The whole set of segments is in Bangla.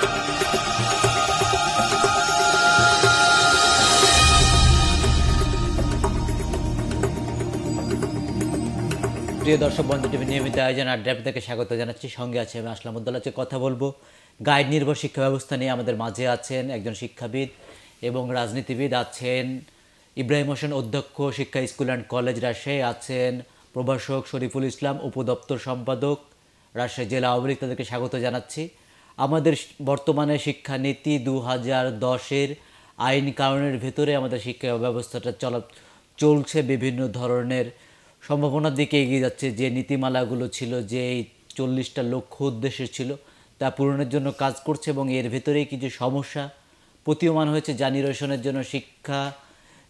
প্রিয় দর্শক বন্ধু টিভি নিয়মিত আয়োজন আর ড্রাইভ থেকে স্বাগত জানাচ্ছি সঙ্গে আছে আমি আসলাম উদ্দোল্লাহকে কথা বলবো গাইড নির্ভর শিক্ষা ব্যবস্থা নিয়ে আমাদের মাঝে আছেন একজন শিক্ষাবিদ এবং রাজনীতিবিদ আছেন ইব্রাহিম হোসেন অধ্যক্ষ শিক্ষা স্কুল অ্যান্ড কলেজ রাজশাহী আছেন প্রভাষক শরীফুল ইসলাম উপদপ্তর সম্পাদক রাজশাহী জেলা আওয়ামী লীগ তাদেরকে স্বাগত জানাচ্ছি আমাদের বর্তমানে শিক্ষানীতি দু হাজার দশের আইন কারণের ভেতরে আমাদের শিক্ষা ব্যবস্থাটা চলা চলছে বিভিন্ন ধরনের সম্ভাবনার দিকে এগিয়ে যাচ্ছে যে নীতিমালাগুলো ছিল যে এই চল্লিশটা লক্ষ্য উদ্দেশ্য ছিল তা পূরণের জন্য কাজ করছে এবং এর ভেতরেই কিছু সমস্যা প্রতীয়মান হয়েছে যা নিরসনের জন্য শিক্ষা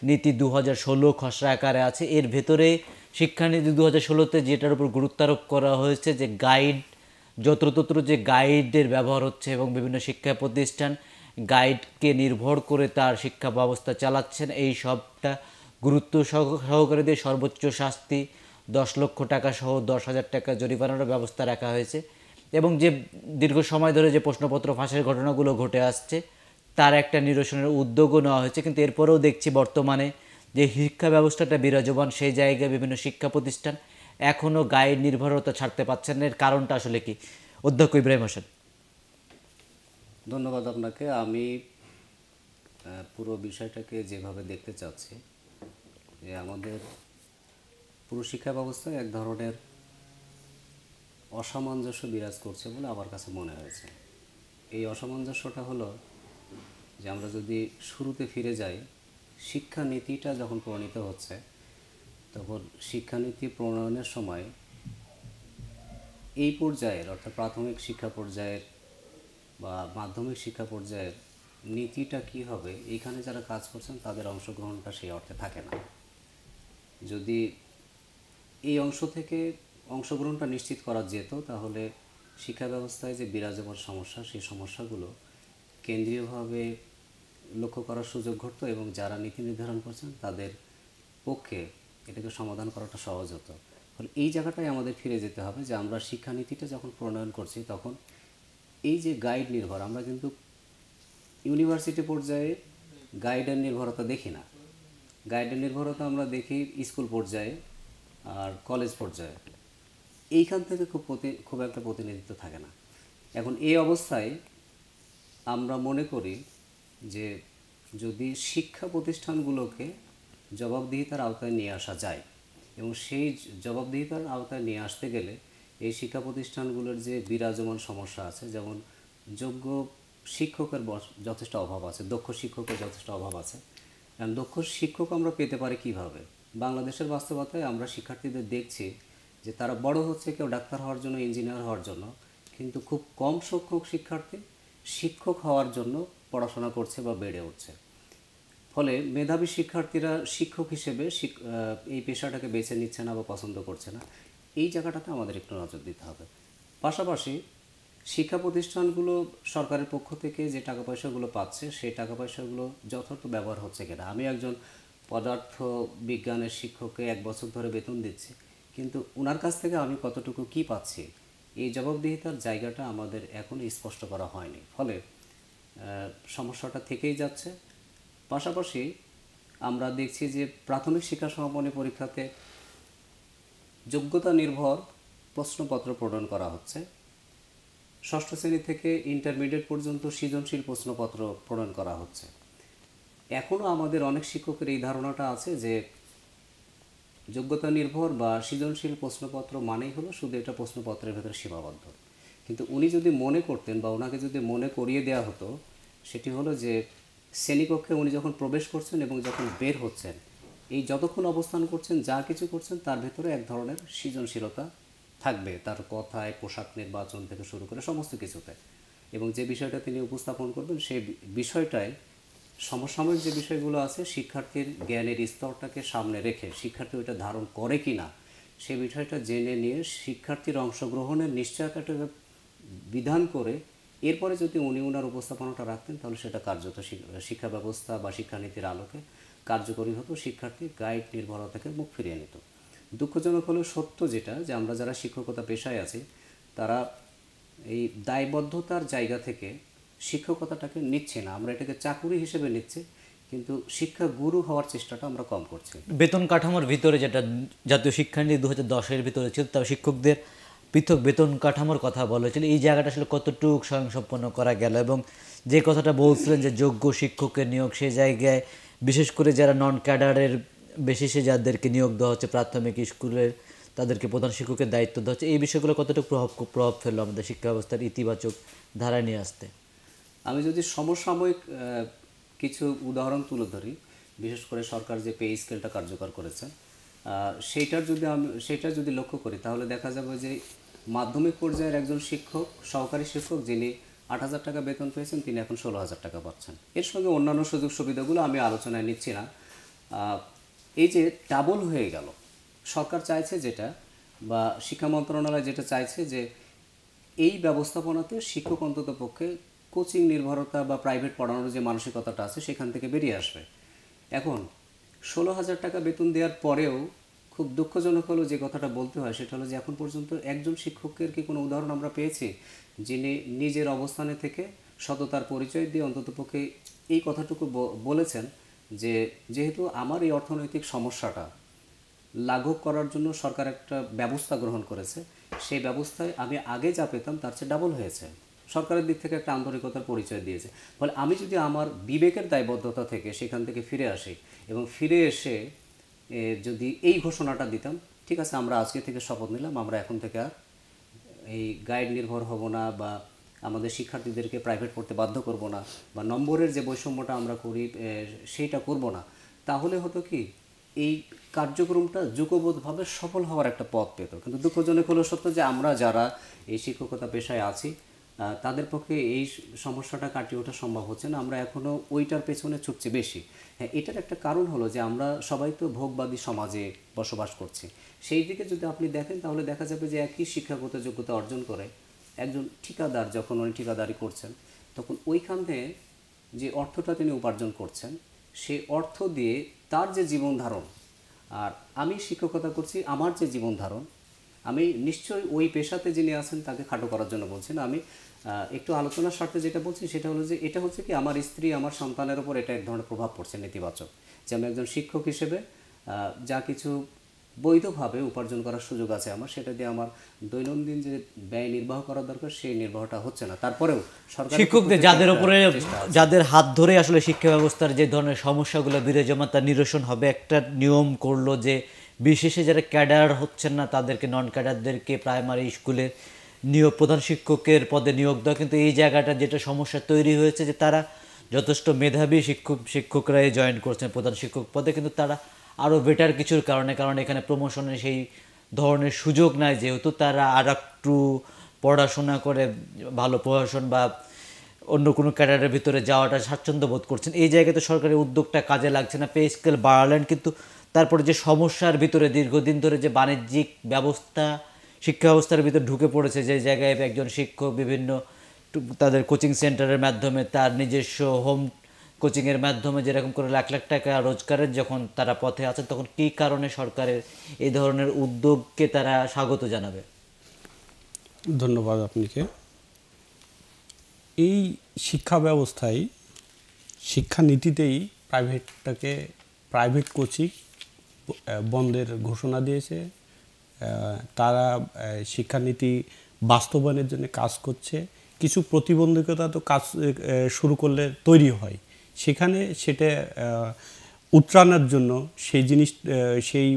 নীতি দু হাজার ষোলো খসড়া আকারে আছে এর ভেতরে শিক্ষানীতি দু হাজার ষোলোতে যেটার উপর গুরুত্বারোপ করা হয়েছে যে গাইড যত্রতত্র যে গাইডের ব্যবহার হচ্ছে এবং বিভিন্ন শিক্ষা প্রতিষ্ঠান গাইডকে নির্ভর করে তার শিক্ষা ব্যবস্থা চালাচ্ছেন এই সবটা গুরুত্ব সহকারে দিয়ে সর্বোচ্চ শাস্তি দশ লক্ষ টাকা সহ দশ হাজার টাকা জরিমানার ব্যবস্থা রাখা হয়েছে এবং যে দীর্ঘ সময় ধরে যে প্রশ্নপত্র ফাঁসের ঘটনাগুলো ঘটে আসছে তার একটা নিরসনের উদ্যোগও নেওয়া হয়েছে কিন্তু এরপরেও দেখছি বর্তমানে যে শিক্ষা ব্যবস্থাটা বিরাজমান সেই জায়গায় বিভিন্ন শিক্ষা প্রতিষ্ঠান এখনও গায়ের নির্ভরতা ছাড়তে পারছেন না এর কারণটা আসলে কি অধ্যক্ষ ইব্রাহিম হোসেন ধন্যবাদ আপনাকে আমি পুরো বিষয়টাকে যেভাবে দেখতে চাচ্ছি যে আমাদের পুরো শিক্ষা ব্যবস্থায় এক ধরনের অসামঞ্জস্য বিরাজ করছে বলে আমার কাছে মনে হয়েছে এই অসামঞ্জস্যটা হলো যে আমরা যদি শুরুতে ফিরে যাই শিক্ষা নীতিটা যখন প্রণীত হচ্ছে তখন শিক্ষানীতি প্রণয়নের সময় এই পর্যায়ের অর্থাৎ প্রাথমিক শিক্ষা পর্যায়ের বা মাধ্যমিক শিক্ষা পর্যায়ের নীতিটা কি হবে এখানে যারা কাজ করছেন তাদের অংশগ্রহণটা সেই অর্থে থাকে না যদি এই অংশ থেকে অংশগ্রহণটা নিশ্চিত করা যেত তাহলে শিক্ষা ব্যবস্থায় যে বিরাজমান সমস্যা সেই সমস্যাগুলো কেন্দ্রীয়ভাবে লক্ষ্য করার সুযোগ ঘটত এবং যারা নীতি নির্ধারণ করছেন তাদের পক্ষে এটাকে সমাধান করাটা সহজ হতো ফলে এই জায়গাটাই আমাদের ফিরে যেতে হবে যে আমরা শিক্ষানীতিটা যখন প্রণয়ন করছি তখন এই যে গাইড নির্ভর আমরা কিন্তু ইউনিভার্সিটি পর্যায়ে গাইডের নির্ভরতা দেখি না গাইডের নির্ভরতা আমরা দেখি স্কুল পর্যায়ে আর কলেজ পর্যায়ে এইখান থেকে খুব প্রতি খুব একটা প্রতিনিধিত্ব থাকে না এখন এই অবস্থায় আমরা মনে করি যে যদি শিক্ষা প্রতিষ্ঠানগুলোকে জবাবদিহিতার আওতায় নিয়ে আসা যায় এবং সেই জবাবদিহিতার আওতায় নিয়ে আসতে গেলে এই শিক্ষা প্রতিষ্ঠানগুলোর যে বিরাজমান সমস্যা আছে যেমন যোগ্য শিক্ষকের যথেষ্ট অভাব আছে দক্ষ শিক্ষকের যথেষ্ট অভাব আছে কারণ দক্ষ শিক্ষক আমরা পেতে পারি কিভাবে বাংলাদেশের বাস্তবতায় আমরা শিক্ষার্থীদের দেখছি যে তারা বড় হচ্ছে কেউ ডাক্তার হওয়ার জন্য ইঞ্জিনিয়ার হওয়ার জন্য কিন্তু খুব কম সংখ্যক শিক্ষার্থী শিক্ষক হওয়ার জন্য পড়াশোনা করছে বা বেড়ে উঠছে ফলে মেধাবী শিক্ষার্থীরা শিক্ষক হিসেবে এই পেশাটাকে বেছে নিচ্ছে না বা পছন্দ করছে না এই জায়গাটাতে আমাদের একটু নজর দিতে হবে পাশাপাশি শিক্ষা প্রতিষ্ঠানগুলো সরকারের পক্ষ থেকে যে টাকা পয়সাগুলো পাচ্ছে সেই টাকা পয়সাগুলো যথার্থ ব্যবহার হচ্ছে কিনা আমি একজন পদার্থ বিজ্ঞানের শিক্ষককে এক বছর ধরে বেতন দিচ্ছি কিন্তু ওনার কাছ থেকে আমি কতটুকু কি পাচ্ছি এই জবাবদিহিতার জায়গাটা আমাদের এখনও স্পষ্ট করা হয়নি ফলে সমস্যাটা থেকেই যাচ্ছে পাশাপাশি আমরা দেখছি যে প্রাথমিক শিক্ষা সমাপনী পরীক্ষাতে যোগ্যতা নির্ভর প্রশ্নপত্র প্রদান করা হচ্ছে ষষ্ঠ শ্রেণী থেকে ইন্টারমিডিয়েট পর্যন্ত সৃজনশীল প্রশ্নপত্র প্রদান করা হচ্ছে এখনও আমাদের অনেক শিক্ষকের এই ধারণাটা আছে যে যোগ্যতা নির্ভর বা সৃজনশীল প্রশ্নপত্র মানেই হলো শুধু এটা প্রশ্নপত্রের ভেতরে সীমাবদ্ধ কিন্তু উনি যদি মনে করতেন বা ওনাকে যদি মনে করিয়ে দেওয়া হতো সেটি হলো যে শ্রেণীকক্ষে উনি যখন প্রবেশ করছেন এবং যখন বের হচ্ছেন এই যতক্ষণ অবস্থান করছেন যা কিছু করছেন তার ভেতরে এক ধরনের সৃজনশীলতা থাকবে তার কথায় পোশাক নির্বাচন থেকে শুরু করে সমস্ত কিছুতে এবং যে বিষয়টা তিনি উপস্থাপন করবেন সেই বিষয়টায় সমসাময়িক যে বিষয়গুলো আছে শিক্ষার্থীর জ্ঞানের স্তরটাকে সামনে রেখে শিক্ষার্থী ওইটা ধারণ করে কি না সে বিষয়টা জেনে নিয়ে শিক্ষার্থীর অংশগ্রহণের নিশ্চয়তাটা বিধান করে এরপরে যদি উনি ওনার উপস্থাপনাটা রাখতেন তাহলে সেটা কার্যত শিক্ষা ব্যবস্থা বা শিক্ষানীতির আলোকে কার্যকরী হতো শিক্ষার্থী গাইড নির্ভরতাকে মুখ ফিরিয়ে নিত দুঃখজনক হলো সত্য যেটা যে আমরা যারা শিক্ষকতা পেশায় আছি তারা এই দায়বদ্ধতার জায়গা থেকে শিক্ষকতাটাকে নিচ্ছে না আমরা এটাকে চাকুরি হিসেবে নিচ্ছে কিন্তু শিক্ষা গুরু হওয়ার চেষ্টাটা আমরা কম করছি বেতন কাঠামোর ভিতরে যেটা জাতীয় শিক্ষানীতি দু হাজার দশের ভিতরে ছিল তা শিক্ষকদের পৃথক বেতন কাঠামোর কথা বলেছিল এই জায়গাটা আসলে কতটুক স্বয়ংসম্পন্ন করা গেল এবং যে কথাটা বলছিলেন যে যোগ্য শিক্ষকের নিয়োগ সে জায়গায় বিশেষ করে যারা নন ক্যাডারের বেশিসে যাদেরকে নিয়োগ দেওয়া হচ্ছে প্রাথমিক স্কুলের তাদেরকে প্রধান শিক্ষকের দায়িত্ব দেওয়া হচ্ছে এই বিষয়গুলো কতটুকু প্রভাব প্রভাব ফেললো আমাদের শিক্ষা ব্যবস্থার ইতিবাচক ধারা নিয়ে আসতে আমি যদি সমসাময়িক কিছু উদাহরণ তুলে ধরি বিশেষ করে সরকার যে পে স্কেলটা কার্যকর করেছে সেইটার যদি আমি সেইটা যদি লক্ষ্য করি তাহলে দেখা যাবে যে মাধ্যমিক পর্যায়ের একজন শিক্ষক সহকারী শিক্ষক যিনি আট হাজার টাকা বেতন পেয়েছেন তিনি এখন ষোলো হাজার টাকা পাচ্ছেন এর সঙ্গে অন্যান্য সুযোগ সুবিধাগুলো আমি আলোচনায় নিচ্ছি না এই যে ডাবল হয়ে গেল সরকার চাইছে যেটা বা শিক্ষা মন্ত্রণালয় যেটা চাইছে যে এই ব্যবস্থাপনাতে শিক্ষক অন্তত পক্ষে কোচিং নির্ভরতা বা প্রাইভেট পড়ানোর যে মানসিকতাটা আছে সেখান থেকে বেরিয়ে আসবে এখন ষোলো হাজার টাকা বেতন দেওয়ার পরেও খুব দুঃখজনক হলো যে কথাটা বলতে হয় সেটা হলো যে এখন পর্যন্ত একজন শিক্ষকের কি কোনো উদাহরণ আমরা পেয়েছি যিনি নিজের অবস্থানে থেকে সততার পরিচয় দিয়ে অন্ততপক্ষে এই কথাটুকু বলেছেন যে যেহেতু আমার এই অর্থনৈতিক সমস্যাটা লাঘব করার জন্য সরকার একটা ব্যবস্থা গ্রহণ করেছে সেই ব্যবস্থায় আমি আগে যা পেতাম তার চেয়ে ডাবল হয়েছে সরকারের দিক থেকে একটা আন্তরিকতার পরিচয় দিয়েছে ফলে আমি যদি আমার বিবেকের দায়বদ্ধতা থেকে সেখান থেকে ফিরে আসি এবং ফিরে এসে যদি এই ঘোষণাটা দিতাম ঠিক আছে আমরা আজকে থেকে শপথ নিলাম আমরা এখন থেকে আর এই গাইড নির্ভর হব না বা আমাদের শিক্ষার্থীদেরকে প্রাইভেট পড়তে বাধ্য করব না বা নম্বরের যে বৈষম্যটা আমরা করি সেইটা করব না তাহলে হতো কি এই কার্যক্রমটা যুগবোধভাবে সফল হওয়ার একটা পথ পেত কিন্তু দুঃখজনক হলো সত্য যে আমরা যারা এই শিক্ষকতা পেশায় আছি তাদের পক্ষে এই সমস্যাটা কাটিয়ে ওঠা সম্ভব হচ্ছে না আমরা এখনও ওইটার পেছনে ছুটছি বেশি হ্যাঁ এটার একটা কারণ হলো যে আমরা সবাই তো ভোগবাদী সমাজে বসবাস করছি সেই দিকে যদি আপনি দেখেন তাহলে দেখা যাবে যে একই শিক্ষাগত যোগ্যতা অর্জন করে একজন ঠিকাদার যখন উনি ঠিকাদারি করছেন তখন ওইখান থেকে যে অর্থটা তিনি উপার্জন করছেন সে অর্থ দিয়ে তার যে জীবন ধারণ আর আমি শিক্ষকতা করছি আমার যে জীবন ধারণ আমি নিশ্চয়ই ওই পেশাতে যিনি আছেন তাকে খাটো করার জন্য বলছি না আমি একটু আলোচনার স্বার্থে যেটা বলছি সেটা হলো যে এটা হচ্ছে কি আমার স্ত্রী আমার সন্তানের ওপর এটা এক ধরনের প্রভাব পড়ছে নেতিবাচক যে আমি একজন শিক্ষক হিসেবে যা কিছু বৈধভাবে উপার্জন করার সুযোগ আছে আমার সেটা দিয়ে আমার দৈনন্দিন যে ব্যয় নির্বাহ করা দরকার সেই নির্বাহটা হচ্ছে না তারপরেও সরকার শিক্ষকদের যাদের উপরে যাদের হাত ধরে আসলে শিক্ষা ব্যবস্থার যে ধরনের সমস্যাগুলো বিরাজমান তার নিরসন হবে একটা নিয়ম করলো যে বিশেষে যারা ক্যাডার হচ্ছেন না তাদেরকে নন ক্যাডারদেরকে প্রাইমারি স্কুলে নিয়োগ প্রধান শিক্ষকের পদে নিয়োগ দেওয়া কিন্তু এই জায়গাটা যেটা সমস্যা তৈরি হয়েছে যে তারা যথেষ্ট মেধাবী শিক্ষক শিক্ষকরাই জয়েন করছেন প্রধান শিক্ষক পদে কিন্তু তারা আরও বেটার কিছুর কারণে কারণ এখানে প্রমোশনের সেই ধরনের সুযোগ নাই যেহেতু তারা আর একটু পড়াশোনা করে ভালো প্রশাসন বা অন্য কোনো ক্যাডারের ভিতরে যাওয়াটা স্বাচ্ছন্দ্য বোধ করছেন এই জায়গায় তো সরকারের উদ্যোগটা কাজে লাগছে না পে স্কেল বাড়ালেন কিন্তু তারপরে যে সমস্যার ভিতরে দীর্ঘদিন ধরে যে বাণিজ্যিক ব্যবস্থা শিক্ষা ব্যবস্থার ভিতরে ঢুকে পড়েছে যে জায়গায় একজন শিক্ষক বিভিন্ন তাদের কোচিং সেন্টারের মাধ্যমে তার নিজস্ব হোম কোচিংয়ের মাধ্যমে যেরকম করে লাখ লাখ টাকা রোজগারের যখন তারা পথে আছে তখন কী কারণে সরকারের এই ধরনের উদ্যোগকে তারা স্বাগত জানাবে ধন্যবাদ আপনাকে এই শিক্ষা ব্যবস্থায় শিক্ষানীতিতেই প্রাইভেটটাকে প্রাইভেট কোচিং বন্ধের ঘোষণা দিয়েছে তারা শিক্ষানীতি বাস্তবায়নের জন্য কাজ করছে কিছু প্রতিবন্ধকতা তো কাজ শুরু করলে তৈরি হয় সেখানে সেটা উত্রানার জন্য সেই জিনিস সেই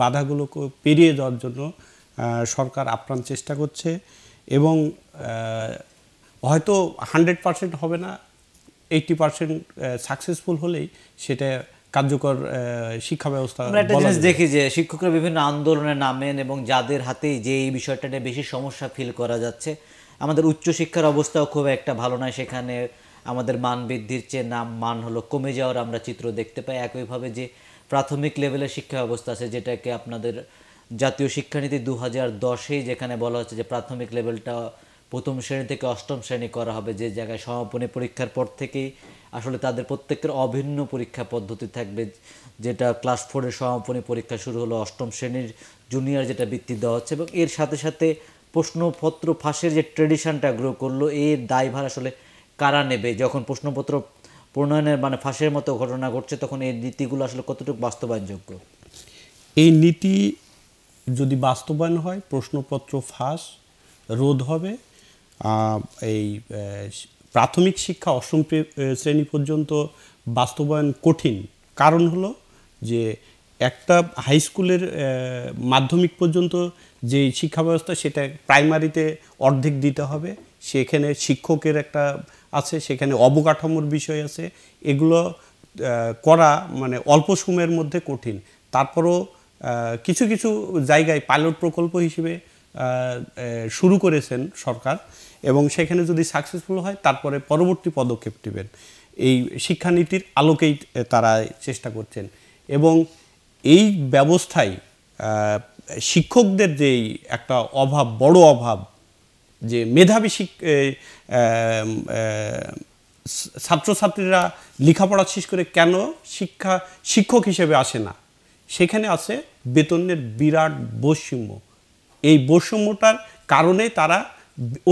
বাধাগুলোকে পেরিয়ে যাওয়ার জন্য সরকার আপ্রাণ চেষ্টা করছে এবং হয়তো হান্ড্রেড পারসেন্ট হবে না এইটটি পারসেন্ট সাকসেসফুল হলেই সেটা কার্যকর শিক্ষা ব্যবস্থা আমরা একটা জিনিস দেখি যে শিক্ষকরা বিভিন্ন আন্দোলনে নামেন এবং যাদের হাতেই যে এই বিষয়টা নিয়ে বেশি সমস্যা ফিল করা যাচ্ছে আমাদের উচ্চশিক্ষার অবস্থাও খুব একটা ভালো নয় সেখানে আমাদের মান বৃদ্ধির চেয়ে নাম মান হলো কমে যাওয়ার আমরা চিত্র দেখতে পাই একইভাবে যে প্রাথমিক লেভেলের শিক্ষা ব্যবস্থা আছে যেটাকে আপনাদের জাতীয় শিক্ষানীতি দু হাজার দশেই যেখানে বলা হচ্ছে যে প্রাথমিক লেভেলটা প্রথম শ্রেণী থেকে অষ্টম শ্রেণী করা হবে যে জায়গায় সমাপনী পরীক্ষার পর থেকেই আসলে তাদের প্রত্যেকের অভিন্ন পরীক্ষা পদ্ধতি থাকবে যেটা ক্লাস ফোরের সমাপনী পরীক্ষা শুরু হলো অষ্টম শ্রেণীর জুনিয়র যেটা বৃত্তি দেওয়া হচ্ছে এবং এর সাথে সাথে প্রশ্নপত্র ফাঁসের যে ট্রেডিশনটা গ্রো করলো এর দায়ভার আসলে কারা নেবে যখন প্রশ্নপত্র প্রণয়নের মানে ফাঁসের মতো ঘটনা ঘটছে তখন এই নীতিগুলো আসলে কতটুকু বাস্তবায়নযোগ্য এই নীতি যদি বাস্তবায়ন হয় প্রশ্নপত্র ফাঁস রোধ হবে এই প্রাথমিক শিক্ষা অষ্টম শ্রেণী পর্যন্ত বাস্তবায়ন কঠিন কারণ হলো যে একটা হাই স্কুলের মাধ্যমিক পর্যন্ত যে শিক্ষা ব্যবস্থা সেটা প্রাইমারিতে অর্ধেক দিতে হবে সেখানে শিক্ষকের একটা আছে সেখানে অবকাঠামোর বিষয় আছে এগুলো করা মানে অল্প সময়ের মধ্যে কঠিন তারপরও কিছু কিছু জায়গায় পাইলট প্রকল্প হিসেবে শুরু করেছেন সরকার এবং সেখানে যদি সাকসেসফুল হয় তারপরে পরবর্তী পদক্ষেপ নেবেন এই শিক্ষানীতির আলোকেই তারা চেষ্টা করছেন এবং এই ব্যবস্থায় শিক্ষকদের যেই একটা অভাব বড় অভাব যে মেধাবী ছাত্রছাত্রীরা লেখাপড়া শেষ করে কেন শিক্ষা শিক্ষক হিসেবে আসে না সেখানে আছে বেতনের বিরাট বৈষম্য এই বৈষম্যটার কারণে তারা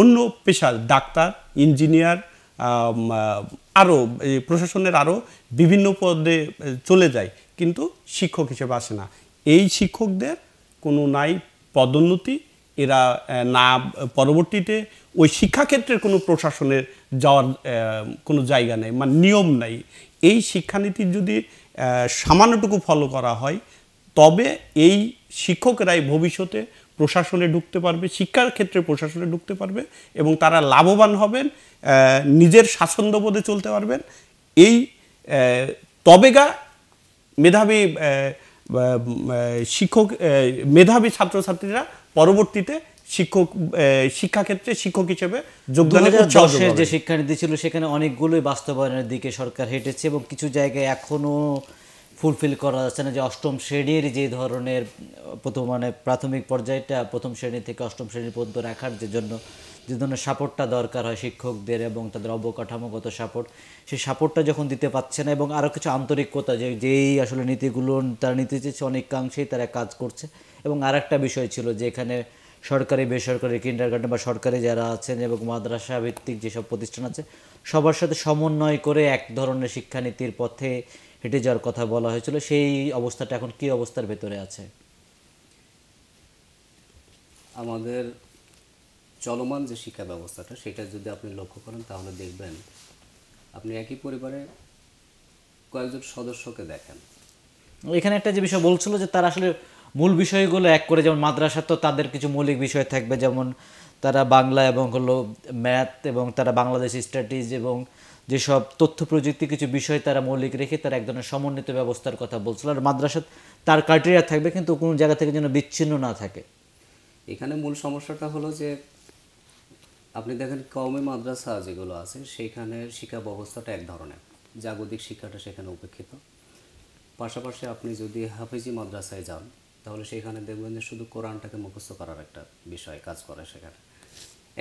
অন্য পেশা ডাক্তার ইঞ্জিনিয়ার আরও প্রশাসনের আরও বিভিন্ন পদে চলে যায় কিন্তু শিক্ষক হিসেবে আসে না এই শিক্ষকদের কোনো নাই পদোন্নতি এরা না পরবর্তীতে ওই শিক্ষাক্ষেত্রের কোনো প্রশাসনের যাওয়ার কোনো জায়গা নেই মানে নিয়ম নাই এই শিক্ষানীতির যদি সামান্যটুকু ফলো করা হয় তবে এই শিক্ষকরাই ভবিষ্যতে প্রশাসনে ঢুকতে পারবে শিক্ষার ক্ষেত্রে প্রশাসনে ঢুকতে পারবে এবং তারা লাভবান হবেন নিজের স্বাচ্ছন্দ্যবোধে চলতে পারবেন এই তবেগা মেধাবী শিক্ষক মেধাবী ছাত্রছাত্রীরা পরবর্তীতে শিক্ষক শিক্ষাক্ষেত্রে শিক্ষক হিসেবে যোগদানের যে শিক্ষানীতি ছিল সেখানে অনেকগুলোই বাস্তবায়নের দিকে সরকার হেঁটেছে এবং কিছু জায়গায় এখনও ফুলফিল করা যাচ্ছে না যে অষ্টম শ্রেণীর যে ধরনের প্রথম মানে প্রাথমিক পর্যায়টা প্রথম শ্রেণী থেকে অষ্টম শ্রেণী পর্যন্ত রাখার যে জন্য যে ধরনের সাপোর্টটা দরকার হয় শিক্ষকদের এবং তাদের অবকাঠামোগত সাপোর্ট সেই সাপোর্টটা যখন দিতে পারছে না এবং আরও কিছু আন্তরিকতা যে যেই আসলে নীতিগুলো তারা নীতি চেয়েছে অনেকাংশেই তারা কাজ করছে এবং আর একটা বিষয় ছিল যে এখানে সরকারি বেসরকারি কিন্ডারগার্ডেন বা সরকারি যারা আছেন এবং মাদ্রাসা ভিত্তিক যেসব প্রতিষ্ঠান আছে সবার সাথে সমন্বয় করে এক ধরনের শিক্ষানীতির পথে হেঁটে যাওয়ার কথা বলা হয়েছিল সেই অবস্থাটা এখন কি অবস্থার ভেতরে আছে আমাদের চলমান যে শিক্ষা ব্যবস্থাটা সেটা যদি আপনি লক্ষ্য করেন তাহলে দেখবেন আপনি একই পরিবারে কয়েকজন সদস্যকে দেখেন এখানে একটা যে বিষয় বলছিল যে তারা আসলে মূল বিষয়গুলো এক করে যেমন মাদ্রাসা তো তাদের কিছু মৌলিক বিষয় থাকবে যেমন তারা বাংলা এবং হলো ম্যাথ এবং তারা বাংলাদেশ স্টাডিজ এবং যেসব তথ্য প্রযুক্তি কিছু বিষয় তারা মৌলিক রেখে তারা এক ধরনের সমন্বিত ব্যবস্থার কথা বলছিল আর মাদ্রাসা তার ক্রাইটেরিয়া থাকবে কিন্তু কোনো জায়গা থেকে যেন বিচ্ছিন্ন না থাকে এখানে মূল সমস্যাটা হলো যে আপনি দেখেন কওমে মাদ্রাসা যেগুলো আছে সেইখানে শিক্ষা ব্যবস্থাটা এক ধরনের জাগতিক শিক্ষাটা সেখানে উপেক্ষিত পাশাপাশি আপনি যদি হাফিজি মাদ্রাসায় যান তাহলে সেখানে দেখবেন যে শুধু কোরআনটাকে মুখস্থ করার একটা বিষয় কাজ করে সেখানে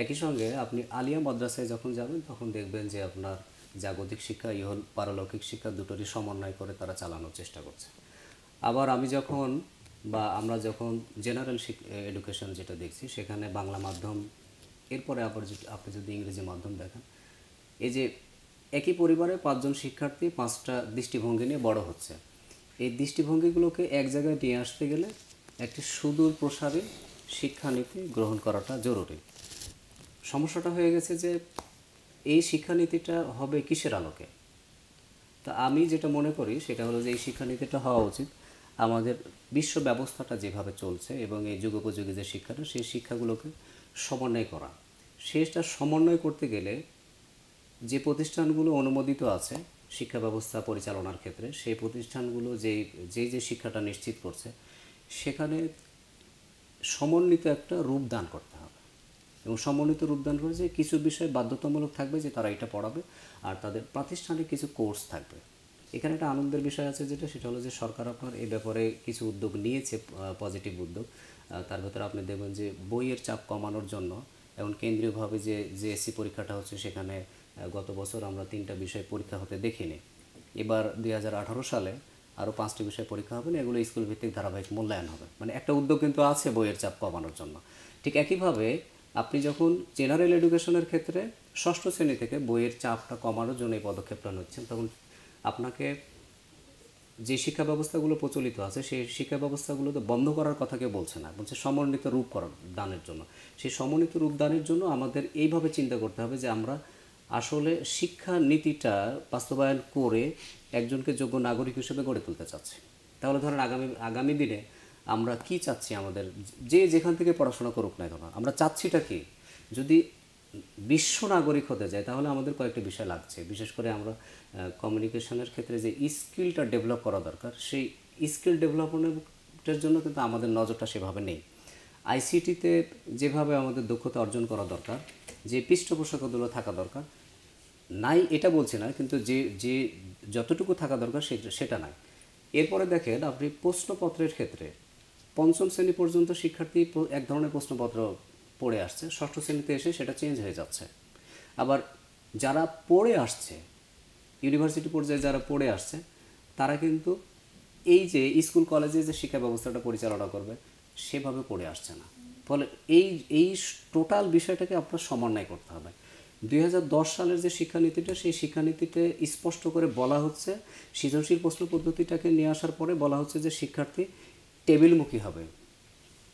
একই সঙ্গে আপনি আলিয়া মাদ্রাসায় যখন যাবেন তখন দেখবেন যে আপনার জাগতিক শিক্ষা ইহল পারলৌকিক শিক্ষা দুটোরই সমন্বয় করে তারা চালানোর চেষ্টা করছে আবার আমি যখন বা আমরা যখন জেনারেল এডুকেশন যেটা দেখছি সেখানে বাংলা মাধ্যম এরপরে আবার আপনি যদি ইংরেজি মাধ্যম দেখেন এই যে একই পরিবারে পাঁচজন শিক্ষার্থী পাঁচটা দৃষ্টিভঙ্গি নিয়ে বড় হচ্ছে এই দৃষ্টিভঙ্গিগুলোকে এক জায়গায় নিয়ে আসতে গেলে একটি সুদূর প্রসারে শিক্ষানীতি গ্রহণ করাটা জরুরি সমস্যাটা হয়ে গেছে যে এই শিক্ষানীতিটা হবে কিসের আলোকে তা আমি যেটা মনে করি সেটা হলো যে এই শিক্ষানীতিটা হওয়া উচিত আমাদের বিশ্ব ব্যবস্থাটা যেভাবে চলছে এবং এই যুগোপযোগী যে শিক্ষাটা সেই শিক্ষাগুলোকে সমন্বয় করা সেটা সমন্বয় করতে গেলে যে প্রতিষ্ঠানগুলো অনুমোদিত আছে শিক্ষা ব্যবস্থা পরিচালনার ক্ষেত্রে সেই প্রতিষ্ঠানগুলো যে যে যে শিক্ষাটা নিশ্চিত করছে সেখানে সমন্বিত একটা রূপদান করতে হবে এবং সমন্বিত রূপদান রয়েছে কিছু বিষয়ে বাধ্যতামূলক থাকবে যে তারা এটা পড়াবে আর তাদের প্রাতিষ্ঠানিক কিছু কোর্স থাকবে এখানে একটা আনন্দের বিষয় আছে যেটা সেটা হলো যে সরকার আপনার এ ব্যাপারে কিছু উদ্যোগ নিয়েছে পজিটিভ উদ্যোগ তার ভেতরে আপনি দেখবেন যে বইয়ের চাপ কমানোর জন্য এবং কেন্দ্রীয়ভাবে যে জেএসসি পরীক্ষাটা হচ্ছে সেখানে গত বছর আমরা তিনটা বিষয় পরীক্ষা হতে দেখিনি এবার দুই সালে আরও পাঁচটি বিষয় পরীক্ষা হবে না এগুলো স্কুল ভিত্তিক ধারাবাহিক মূল্যায়ন হবে মানে একটা উদ্যোগ কিন্তু আছে বইয়ের চাপ কমানোর জন্য ঠিক একইভাবে আপনি যখন জেনারেল এডুকেশনের ক্ষেত্রে ষষ্ঠ শ্রেণী থেকে বইয়ের চাপটা কমানোর জন্য এই পদক্ষেপটা নিচ্ছেন তখন আপনাকে যে শিক্ষা ব্যবস্থাগুলো প্রচলিত আছে সেই শিক্ষা তো বন্ধ করার কথা কেউ বলছে না বলছে সমন্বিত রূপ করার দানের জন্য সেই সমন্বিত রূপ দানের জন্য আমাদের এইভাবে চিন্তা করতে হবে যে আমরা আসলে শিক্ষা নীতিটা বাস্তবায়ন করে একজনকে যোগ্য নাগরিক হিসেবে গড়ে তুলতে চাচ্ছি তাহলে ধরেন আগামী আগামী দিনে আমরা কি চাচ্ছি আমাদের যে যেখান থেকে পড়াশোনা করুক না কেন আমরা চাচ্ছিটা কি যদি বিশ্ব নাগরিক হতে যায় তাহলে আমাদের কয়েকটা বিষয় লাগছে বিশেষ করে আমরা কমিউনিকেশনের ক্ষেত্রে যে স্কিলটা ডেভেলপ করা দরকার সেই স্কিল ডেভেলপমেন্টের জন্য কিন্তু আমাদের নজরটা সেভাবে নেই আইসিটিতে যেভাবে আমাদের দক্ষতা অর্জন করা দরকার যে পৃষ্ঠপোষকগুলো থাকা দরকার নাই এটা বলছি না কিন্তু যে যে যতটুকু থাকা দরকার সেটা নাই এরপরে দেখেন আপনি প্রশ্নপত্রের ক্ষেত্রে পঞ্চম শ্রেণী পর্যন্ত শিক্ষার্থী এক ধরনের প্রশ্নপত্র পড়ে আসছে ষষ্ঠ শ্রেণীতে এসে সেটা চেঞ্জ হয়ে যাচ্ছে আবার যারা পড়ে আসছে ইউনিভার্সিটি পর্যায়ে যারা পড়ে আসছে তারা কিন্তু এই যে স্কুল কলেজে যে শিক্ষা ব্যবস্থাটা পরিচালনা করবে সেভাবে পড়ে আসছে না ফলে এই এই টোটাল বিষয়টাকে আপনার সমন্বয় করতে হবে দুই সালের যে শিক্ষানীতিটা সেই শিক্ষানীতিতে স্পষ্ট করে বলা হচ্ছে সৃজনশীল প্রশ্ন পদ্ধতিটাকে নিয়ে আসার পরে বলা হচ্ছে যে শিক্ষার্থী টেবিলমুখী হবে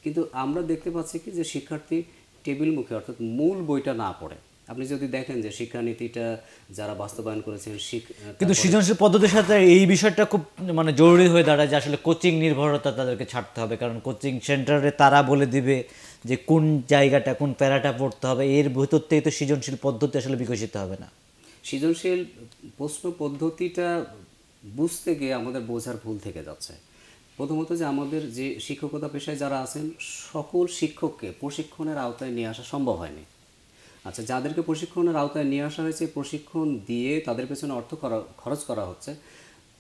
কিন্তু আমরা দেখতে পাচ্ছি কি যে শিক্ষার্থী টেবিলমুখী অর্থাৎ মূল বইটা না পড়ে আপনি যদি দেখেন যে শিক্ষানীতিটা যারা বাস্তবায়ন করেছেন কিন্তু সৃজনশীল পদ্ধতির সাথে এই বিষয়টা খুব মানে জরুরি হয়ে দাঁড়ায় যে আসলে কোচিং নির্ভরতা তাদেরকে ছাড়তে হবে কারণ কোচিং সেন্টারে তারা বলে দিবে যে কোন জায়গাটা কোন প্যারাটা পড়তে হবে এর ভেতর থেকে তো সৃজনশীল পদ্ধতি আসলে বিকশিত হবে না সৃজনশীল প্রশ্ন পদ্ধতিটা বুঝতে গিয়ে আমাদের বোঝার ভুল থেকে যাচ্ছে প্রথমত যে আমাদের যে শিক্ষকতা পেশায় যারা আছেন সকল শিক্ষককে প্রশিক্ষণের আওতায় নিয়ে আসা সম্ভব হয়নি আচ্ছা যাদেরকে প্রশিক্ষণের আওতায় নিয়ে আসা হয়েছে প্রশিক্ষণ দিয়ে তাদের পেছনে অর্থ খরচ করা হচ্ছে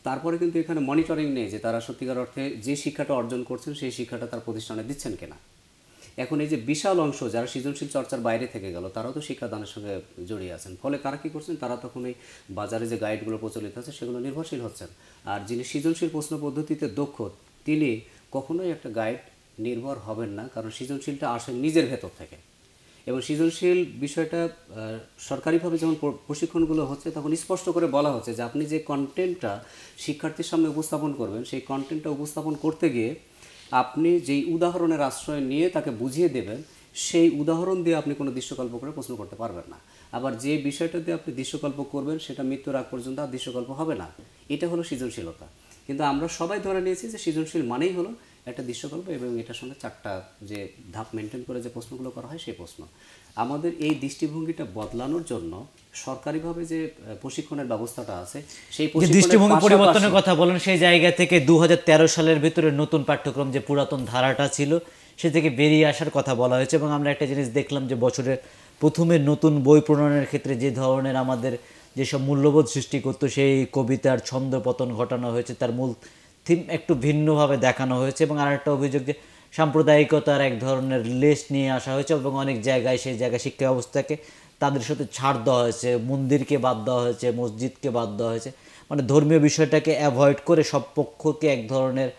তারপরে কিন্তু এখানে মনিটরিং নেই যে তারা সত্যিকার অর্থে যে শিক্ষাটা অর্জন করছেন সেই শিক্ষাটা তার প্রতিষ্ঠানে দিচ্ছেন কিনা এখন এই যে বিশাল অংশ যারা সৃজনশীল চর্চার বাইরে থেকে গেল তারাও তো শিক্ষাদানের সঙ্গে জড়িয়ে আছেন ফলে তারা কী করছেন তারা তখন এই বাজারে যে গাইডগুলো প্রচলিত আছে সেগুলো নির্ভরশীল হচ্ছেন আর যিনি সৃজনশীল প্রশ্ন পদ্ধতিতে দক্ষ তিনি কখনোই একটা গাইড নির্ভর হবেন না কারণ সৃজনশীলটা আসে নিজের ভেতর থেকে এবং সৃজনশীল বিষয়টা সরকারিভাবে যেমন প্রশিক্ষণগুলো হচ্ছে তখন স্পষ্ট করে বলা হচ্ছে যে আপনি যে কন্টেন্টটা শিক্ষার্থীর সামনে উপস্থাপন করবেন সেই কন্টেন্টটা উপস্থাপন করতে গিয়ে আপনি যেই উদাহরণের আশ্রয় নিয়ে তাকে বুঝিয়ে দেবেন সেই উদাহরণ দিয়ে আপনি কোনো দৃশ্যকল্প করে প্রশ্ন করতে পারবেন না আবার যে বিষয়টা দিয়ে আপনি দৃশ্যকল্প করবেন সেটা মৃত্যুর আগ পর্যন্ত আর দৃশ্যকল্প হবে না এটা হলো সৃজনশীলতা কিন্তু আমরা সবাই ধরে নিয়েছি যে সৃজনশীল মানেই হলো একটা দৃশ্যকল্প এবং এটার সঙ্গে চারটা যে ধাপ মেনটেন করে যে প্রশ্নগুলো করা হয় সেই প্রশ্ন আমাদের এই দৃষ্টিভঙ্গিটা বদলানোর জন্য সরকারিভাবে যে প্রশিক্ষণের ব্যবস্থাটা আছে সেই দৃষ্টিভঙ্গি পরিবর্তনের কথা বলেন সেই জায়গা থেকে দু সালের ভিতরে নতুন পাঠ্যক্রম যে পুরাতন ধারাটা ছিল সে থেকে বেরিয়ে আসার কথা বলা হয়েছে এবং আমরা একটা জিনিস দেখলাম যে বছরের প্রথমে নতুন বই প্রণয়নের ক্ষেত্রে যে ধরনের আমাদের যেসব মূল্যবোধ সৃষ্টি করত সেই কবিতার ছন্দপতন ঘটানো হয়েছে তার মূল থিম একটু ভিন্নভাবে দেখানো হয়েছে এবং আরেকটা অভিযোগ যে সাম্প্রদায়িকতার এক ধরনের লিস্ট নিয়ে আসা হয়েছে এবং অনেক জায়গায় সেই জায়গায় শিক্ষা ব্যবস্থাকে তাদের সাথে ছাড় দেওয়া হয়েছে মন্দিরকে বাদ দেওয়া হয়েছে মসজিদকে বাদ দেওয়া হয়েছে মানে ধর্মীয় বিষয়টাকে অ্যাভয়েড করে সব পক্ষকে এক ধরনের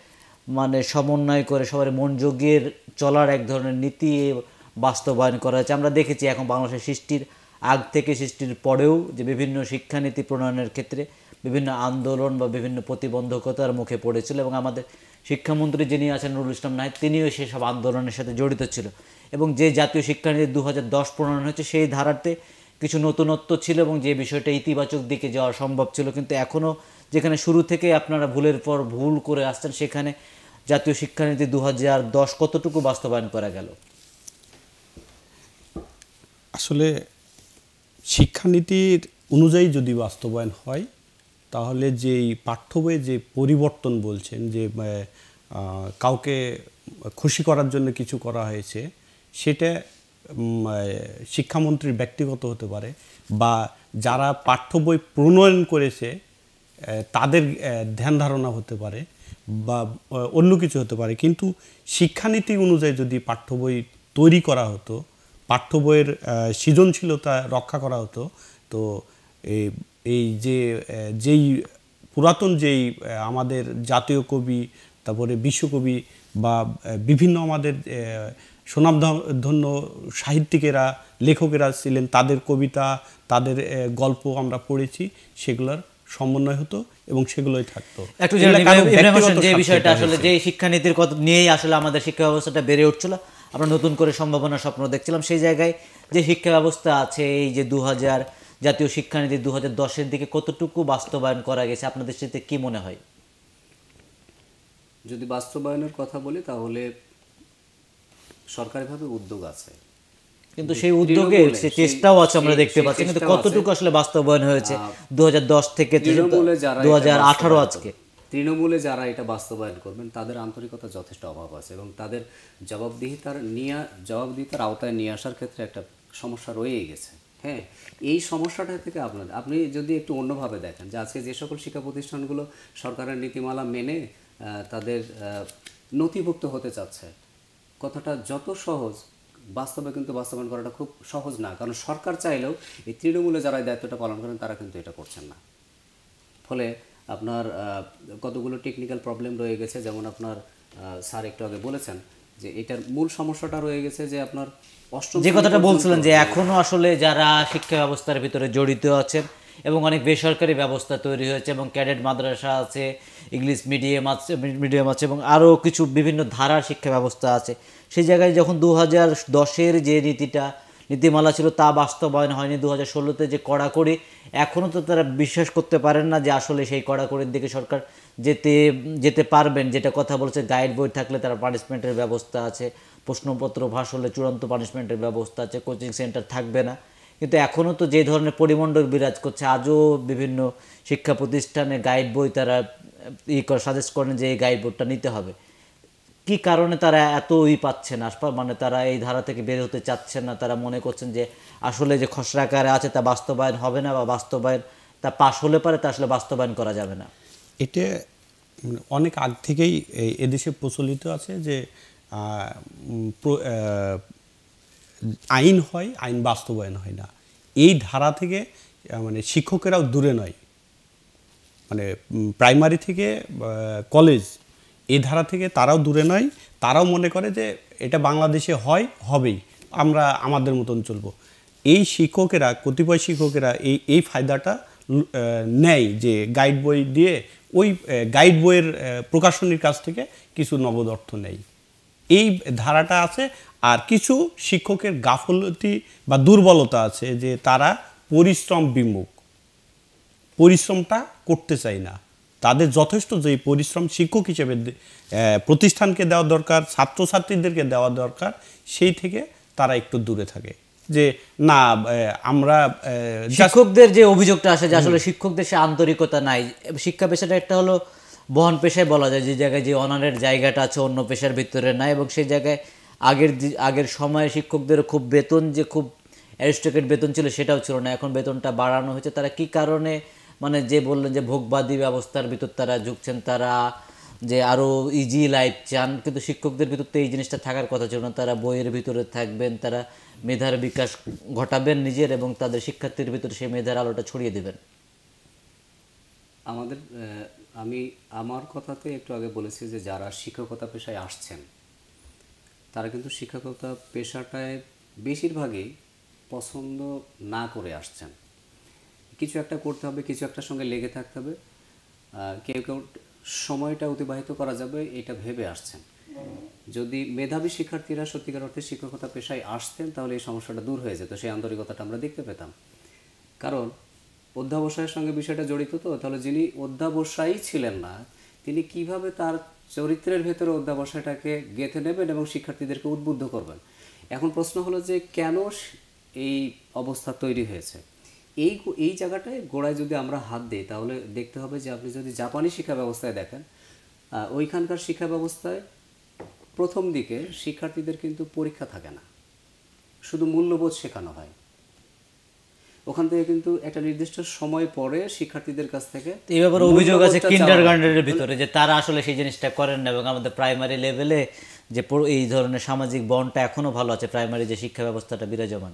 মানে সমন্বয় করে সবার মন চলার এক ধরনের নীতি বাস্তবায়ন করা হয়েছে আমরা দেখেছি এখন বাংলাদেশের সৃষ্টির আগ থেকে সৃষ্টির পরেও যে বিভিন্ন শিক্ষানীতি প্রণয়নের ক্ষেত্রে বিভিন্ন আন্দোলন বা বিভিন্ন প্রতিবন্ধকতার মুখে পড়েছিল এবং আমাদের শিক্ষামন্ত্রী যিনি আছেন নুরুল ইসলাম নাহিদ তিনিও সেসব আন্দোলনের সাথে জড়িত ছিল এবং যে জাতীয় শিক্ষানীতি দু হাজার দশ প্রণয়ন হয়েছে সেই ধারাতে কিছু নতুনত্ব ছিল এবং যে বিষয়টা ইতিবাচক দিকে যাওয়া সম্ভব ছিল কিন্তু এখনও যেখানে শুরু থেকে আপনারা ভুলের পর ভুল করে আসছেন সেখানে জাতীয় শিক্ষানীতি দু হাজার দশ কতটুকু বাস্তবায়ন করা গেল আসলে শিক্ষানীতির অনুযায়ী যদি বাস্তবায়ন হয় তাহলে যেই পাঠ্য বইয়ে যে পরিবর্তন বলছেন যে কাউকে খুশি করার জন্য কিছু করা হয়েছে সেটা শিক্ষামন্ত্রীর ব্যক্তিগত হতে পারে বা যারা পাঠ্য বই প্রণয়ন করেছে তাদের ধ্যান ধারণা হতে পারে বা অন্য কিছু হতে পারে কিন্তু শিক্ষানীতি অনুযায়ী যদি পাঠ্য বই তৈরি করা হতো পাঠ্য বইয়ের সৃজনশীলতা রক্ষা করা হতো তো এই যে যেই পুরাতন যেই আমাদের জাতীয় কবি তারপরে বিশ্বকবি বা বিভিন্ন আমাদের সুনামধন্য সাহিত্যিকেরা লেখকেরা ছিলেন তাদের কবিতা তাদের গল্প আমরা পড়েছি সেগুলোর সমন্বয় হতো এবং সেগুলোই থাকতো একটু যে বিষয়টা আসলে যে শিক্ষানীতির কথা নিয়েই আসলে আমাদের শিক্ষা ব্যবস্থাটা বেড়ে উঠছিল আমরা নতুন করে সম্ভাবনা স্বপ্ন দেখছিলাম সেই জায়গায় যে শিক্ষা ব্যবস্থা আছে এই যে দু জাতীয় শিক্ষানীতি দু হাজার দশের দিকে কতটুকু বাস্তবায়ন করা গেছে আপনাদের সাথে কি মনে হয় যদি বাস্তবায়নের কথা বলি তাহলে সরকারিভাবে উদ্যোগ আছে কিন্তু সেই উদ্যোগে সে চেষ্টাও আছে আমরা দেখতে পাচ্ছি কিন্তু কতটুকু আসলে বাস্তবায়ন হয়েছে দু থেকে দু হাজার আজকে তৃণমূলে যারা এটা বাস্তবায়ন করবেন তাদের আন্তরিকতা যথেষ্ট অভাব আছে এবং তাদের জবাবদিহিতার নিয়ে জবাবদিহিতার আওতায় নিয়ে আসার ক্ষেত্রে একটা সমস্যা রয়েই গেছে হ্যাঁ এই সমস্যাটা থেকে আপনার আপনি যদি একটু অন্যভাবে দেখেন যে আজকে যে সকল শিক্ষা প্রতিষ্ঠানগুলো সরকারের নীতিমালা মেনে তাদের নথিভুক্ত হতে চাচ্ছে কথাটা যত সহজ বাস্তবে কিন্তু বাস্তবায়ন করাটা খুব সহজ না কারণ সরকার চাইলেও এই তৃণমূলে যারা দায়িত্বটা পালন করেন তারা কিন্তু এটা করছেন না ফলে আপনার কতগুলো টেকনিক্যাল প্রবলেম রয়ে গেছে যেমন আপনার স্যার একটু আগে বলেছেন যে এটার মূল সমস্যাটা রয়ে গেছে যে আপনার অষ্টম যে কথাটা বলছিলেন যে এখনও আসলে যারা শিক্ষা ব্যবস্থার ভিতরে জড়িত আছে এবং অনেক বেসরকারি ব্যবস্থা তৈরি হয়েছে এবং ক্যাডেট মাদ্রাসা আছে ইংলিশ মিডিয়াম আছে মিডিয়াম আছে এবং আরও কিছু বিভিন্ন ধারার শিক্ষা ব্যবস্থা আছে সেই জায়গায় যখন দু হাজার দশের যে নীতিটা নীতিমালা ছিল তা বাস্তবায়ন হয়নি দু হাজার ষোলোতে যে কড়াকড়ি এখনও তো তারা বিশ্বাস করতে পারেন না যে আসলে সেই কড়াকড়ির দিকে সরকার যেতে যেতে পারবেন যেটা কথা বলছে গাইড বই থাকলে তারা পানিশমেন্টের ব্যবস্থা আছে প্রশ্নপত্র ফাঁস হলে চূড়ান্ত পানিশমেন্টের ব্যবস্থা আছে কোচিং সেন্টার থাকবে না কিন্তু এখনও তো যে ধরনের পরিমণ্ডল বিরাজ করছে আজও বিভিন্ন শিক্ষা প্রতিষ্ঠানে গাইড বই তারা ই সাজেস্ট করেন যে এই গাইড বইটা নিতে হবে কি কারণে তারা এত ই পাচ্ছে না মানে তারা এই ধারা থেকে বের হতে চাচ্ছেন না তারা মনে করছেন যে আসলে যে খসড়া আছে তা বাস্তবায়ন হবে না বা বাস্তবায়ন তা পাশ হলে পারে তা আসলে বাস্তবায়ন করা যাবে না এটা অনেক আগ থেকেই এদেশে প্রচলিত আছে যে আইন হয় আইন বাস্তবায়ন হয় না এই ধারা থেকে মানে শিক্ষকেরাও দূরে নয় মানে প্রাইমারি থেকে কলেজ এ ধারা থেকে তারাও দূরে নয় তারাও মনে করে যে এটা বাংলাদেশে হয় হবেই আমরা আমাদের মতন চলবো এই শিক্ষকেরা কতিপয় শিক্ষকেরা এই এই ফায়দাটা নেয় যে গাইড বই দিয়ে ওই গাইড বইয়ের প্রকাশনীর কাছ থেকে কিছু নগদ অর্থ নেয় এই ধারাটা আছে আর কিছু শিক্ষকের গাফলতি বা দুর্বলতা আছে যে তারা পরিশ্রম বিমুখ পরিশ্রমটা করতে চায় না তাদের যথেষ্ট যে পরিশ্রম শিক্ষক হিসেবে প্রতিষ্ঠানকে দেওয়া দরকার ছাত্রছাত্রীদেরকে দেওয়া দরকার সেই থেকে তারা একটু দূরে থাকে যে না আমরা শিক্ষকদের যে অভিযোগটা আসে যে আসলে শিক্ষকদের সে আন্তরিকতা নাই শিক্ষা পেশাটা একটা হলো বহন পেশায় বলা যায় যে জায়গায় যে অনারের জায়গাটা আছে অন্য পেশার ভিতরে নাই এবং সেই জায়গায় আগের আগের সময়ে শিক্ষকদের খুব বেতন যে খুব অ্যারিস্টোকেট বেতন ছিল সেটাও ছিল না এখন বেতনটা বাড়ানো হয়েছে তারা কি কারণে মানে যে বললেন যে ভোগবাদী ব্যবস্থার ভিতর তারা ঝুঁকছেন তারা যে আরও ইজি লাইফ চান কিন্তু শিক্ষকদের ভিতর তো এই জিনিসটা থাকার কথা ছিল না তারা বইয়ের ভিতরে থাকবেন তারা মেধার বিকাশ ঘটাবেন নিজের এবং তাদের শিক্ষার্থীর ভিতরে সেই মেধার আলোটা ছড়িয়ে দেবেন আমাদের আমি আমার কথাতে একটু আগে বলেছি যে যারা শিক্ষকতা পেশায় আসছেন তারা কিন্তু শিক্ষকতা পেশাটায় বেশিরভাগই পছন্দ না করে আসছেন কিছু একটা করতে হবে কিছু একটার সঙ্গে লেগে থাকতে হবে কেউ কেউ সময়টা অতিবাহিত করা যাবে এটা ভেবে আসছেন যদি মেধাবী শিক্ষার্থীরা সত্যিকার অর্থে শিক্ষকতা পেশায় আসতেন তাহলে এই সমস্যাটা দূর হয়ে যেত সেই আন্তরিকতাটা আমরা দেখতে পেতাম কারণ অধ্যাবসায়ের সঙ্গে বিষয়টা জড়িত তো তাহলে যিনি অধ্যাবসায়ী ছিলেন না তিনি কিভাবে তার চরিত্রের ভেতরে অধ্যাবসায়টাকে গেঁথে নেবেন এবং শিক্ষার্থীদেরকে উদ্বুদ্ধ করবেন এখন প্রশ্ন হলো যে কেন এই অবস্থা তৈরি হয়েছে এই এই জায়গাটায় গোড়ায় যদি আমরা হাত দিই তাহলে দেখতে হবে যে আপনি যদি জাপানি শিক্ষা ব্যবস্থায় দেখেন ওইখানকার শিক্ষা ব্যবস্থায় প্রথম দিকে শিক্ষার্থীদের কিন্তু পরীক্ষা থাকে না শুধু মূল্যবোধ শেখানো হয় ওখান থেকে কিন্তু একটা নির্দিষ্ট সময় পরে শিক্ষার্থীদের কাছ থেকে এই ব্যাপারে অভিযোগ আছে কিন্ডারগার্ডেনের ভিতরে যে তারা আসলে সেই জিনিসটা করেন না এবং আমাদের প্রাইমারি লেভেলে যে এই ধরনের সামাজিক বনটা এখনও ভালো আছে প্রাইমারি যে শিক্ষা ব্যবস্থাটা বিরাজমান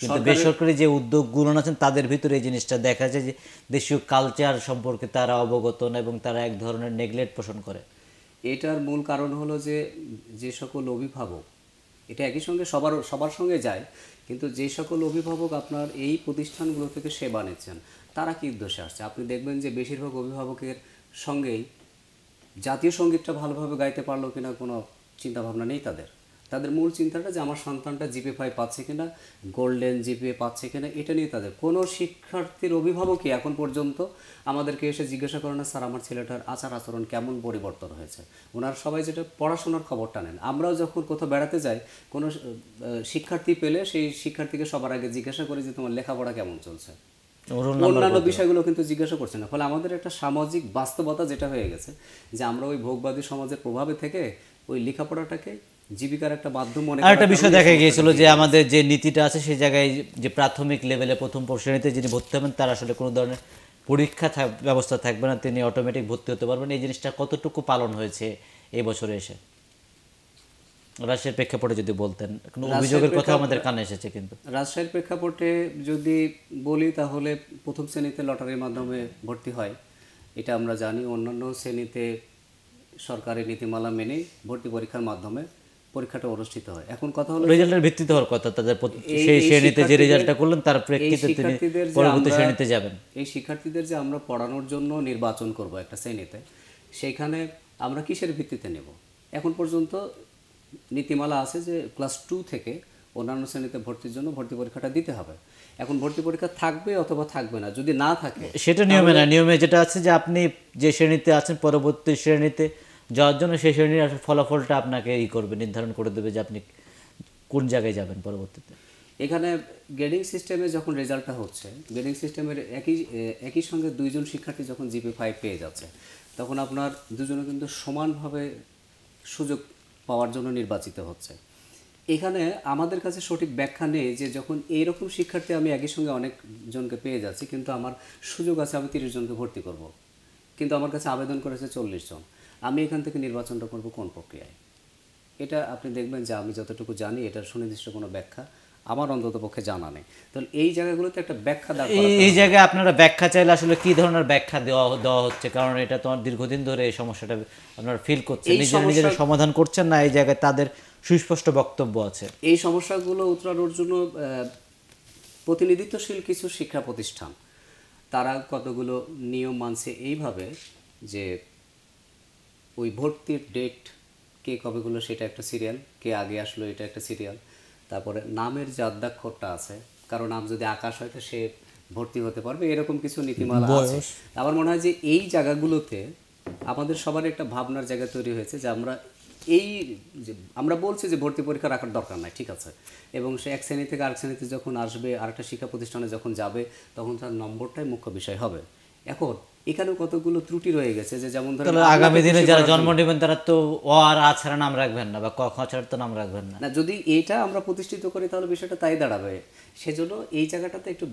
কিন্তু বেসরকারি যে উদ্যোগগুলো আছেন তাদের ভিতরে এই জিনিসটা দেখা যায় যে দেশীয় কালচার সম্পর্কে তারা অবগত না এবং তারা এক ধরনের নেগলেক্ট পোষণ করে এটার মূল কারণ হলো যে যে সকল অভিভাবক এটা একই সঙ্গে সবার সবার সঙ্গে যায় কিন্তু যে সকল অভিভাবক আপনার এই প্রতিষ্ঠানগুলো থেকে সেবা নিচ্ছেন তারা কি উদ্দেশ্যে আসছে আপনি দেখবেন যে বেশিরভাগ অভিভাবকের সঙ্গেই জাতীয় সঙ্গীতটা ভালোভাবে গাইতে পারলো কিনা কোনো চিন্তাভাবনা নেই তাদের তাদের মূল চিন্তাটা যে আমার সন্তানটা জিপে ফাই পাচ্ছে কিনা গোল্ডেন জিপে পাচ্ছে কিনা এটা নিয়ে তাদের কোনো শিক্ষার্থীর অভিভাবকই এখন পর্যন্ত আমাদেরকে এসে জিজ্ঞাসা করে না স্যার আমার ছেলেটার আচার আচরণ কেমন পরিবর্তন হয়েছে ওনার সবাই যেটা পড়াশোনার খবরটা নেন আমরাও যখন কোথাও বেড়াতে যাই কোনো শিক্ষার্থী পেলে সেই শিক্ষার্থীকে সবার আগে জিজ্ঞাসা করি যে তোমার লেখাপড়া কেমন চলছে অন্যান্য বিষয়গুলো কিন্তু জিজ্ঞাসা করছে না ফলে আমাদের একটা সামাজিক বাস্তবতা যেটা হয়ে গেছে যে আমরা ওই ভোগবাদী সমাজের প্রভাবে থেকে ওই লেখাপড়াটাকে জীবিকার একটা মাধ্যম মনে আর একটা বিষয় দেখা গিয়েছিল যে আমাদের যে নীতিটা আছে সেই জায়গায় যে প্রাথমিক লেভেলে প্রথম যিনি ভর্তি হবেন তার আসলে কোনো ধরনের পরীক্ষা ব্যবস্থা থাকবে না তিনি অটোমেটিক ভর্তি হতে পারবেন এই জিনিসটা কতটুকু পালন হয়েছে এই বছরে এসে রাজশাহীর প্রেক্ষাপটে যদি বলতেন কোনো অভিযোগের কথা আমাদের কানে এসেছে কিন্তু রাজশাহীর প্রেক্ষাপটে যদি বলি তাহলে প্রথম শ্রেণীতে লটারির মাধ্যমে ভর্তি হয় এটা আমরা জানি অন্যান্য শ্রেণীতে সরকারি নীতিমালা মেনে ভর্তি পরীক্ষার মাধ্যমে পরীক্ষাটা অনুষ্ঠিত হয় এখন কথা হলো রেজাল্টের ভিত্তিতে হওয়ার কথা তাদের সেই শ্রেণীতে যে রেজাল্টটা করলেন তার প্রেক্ষিতে তিনি পরবর্তী শ্রেণীতে যাবেন এই শিক্ষার্থীদের যে আমরা পড়ানোর জন্য নির্বাচন করব একটা শ্রেণীতে সেখানে আমরা কিসের ভিত্তিতে নেব এখন পর্যন্ত নীতিমালা আছে যে ক্লাস টু থেকে অন্যান্য শ্রেণীতে ভর্তির জন্য ভর্তি পরীক্ষাটা দিতে হবে এখন ভর্তি পরীক্ষা থাকবে অথবা থাকবে না যদি না থাকে সেটা নিয়মে না নিয়মে যেটা আছে যে আপনি যে শ্রেণীতে আছেন পরবর্তী শ্রেণীতে যাওয়ার জন্য সেই শ্রেণীর ফলাফলটা আপনাকে ই করবে নির্ধারণ করে দেবে যে আপনি কোন জায়গায় যাবেন পরবর্তীতে এখানে গ্রেডিং সিস্টেমে যখন রেজাল্টটা হচ্ছে গ্রেডিং সিস্টেমের একই একই সঙ্গে দুইজন শিক্ষার্থী যখন জিপি ফাইভ পেয়ে যাচ্ছে তখন আপনার দুজনে কিন্তু সমানভাবে সুযোগ পাওয়ার জন্য নির্বাচিত হচ্ছে এখানে আমাদের কাছে সঠিক ব্যাখ্যা নেই যে যখন এইরকম শিক্ষার্থী আমি একই সঙ্গে অনেকজনকে পেয়ে যাচ্ছি কিন্তু আমার সুযোগ আছে আমি তিরিশ জনকে ভর্তি করব। কিন্তু আমার কাছে আবেদন করেছে চল্লিশ জন আমি এখান থেকে নির্বাচনটা করব কোন প্রক্রিয়ায় এটা আপনি দেখবেন যে আমি যতটুকু জানি এটার সুনির্দিষ্ট কোনো ব্যাখ্যা আমার অন্তত পক্ষে জানা নেই তাহলে এই জায়গাগুলোতে একটা ব্যাখ্যা এই জায়গায় আপনারা ব্যাখ্যা চাইলে আসলে কি ধরনের ব্যাখ্যা দেওয়া দেওয়া হচ্ছে কারণ এটা তোমার দীর্ঘদিন ধরে এই সমস্যাটা আপনারা ফিল করছেন নিজের নিজেরা সমাধান করছেন না এই জায়গায় তাদের সুস্পষ্ট বক্তব্য আছে এই সমস্যাগুলো উত্তরানোর জন্য প্রতিনিধিত্বশীল কিছু শিক্ষা প্রতিষ্ঠান তারা কতগুলো নিয়ম মানছে এইভাবে যে ওই ভর্তির ডেট কে কবে গুলো সেটা একটা সিরিয়াল কে আগে আসলো এটা একটা সিরিয়াল তারপরে নামের যে আদ্যাক্ষরটা আছে কারো নাম যদি আকাশ হয় তো সে ভর্তি হতে পারবে এরকম কিছু নীতিমালা আছে আমার মনে হয় যে এই জায়গাগুলোতে আমাদের সবার একটা ভাবনার জায়গা তৈরি হয়েছে যে আমরা এই যে আমরা বলছি যে ভর্তি পরীক্ষা রাখার দরকার নাই ঠিক আছে এবং সে এক শ্রেণী থেকে আরেক শ্রেণীতে যখন আসবে আরেকটা শিক্ষা প্রতিষ্ঠানে যখন যাবে তখন তার নম্বরটাই মুখ্য বিষয় হবে এখন এখানেও কতগুলো ত্রুটি রয়ে গেছে যে যেমন ধরো আগামী দিনে যারা জন্ম নেবেন তারা তো অ আর আ ছাড়া নাম রাখবেন না বা ক খ ছাড়া তো নাম রাখবেন না না যদি এটা আমরা প্রতিষ্ঠিত করি তাহলে বিষয়টা তাই দাঁড়াবে সেজন্য এই জায়গাটাতে একটু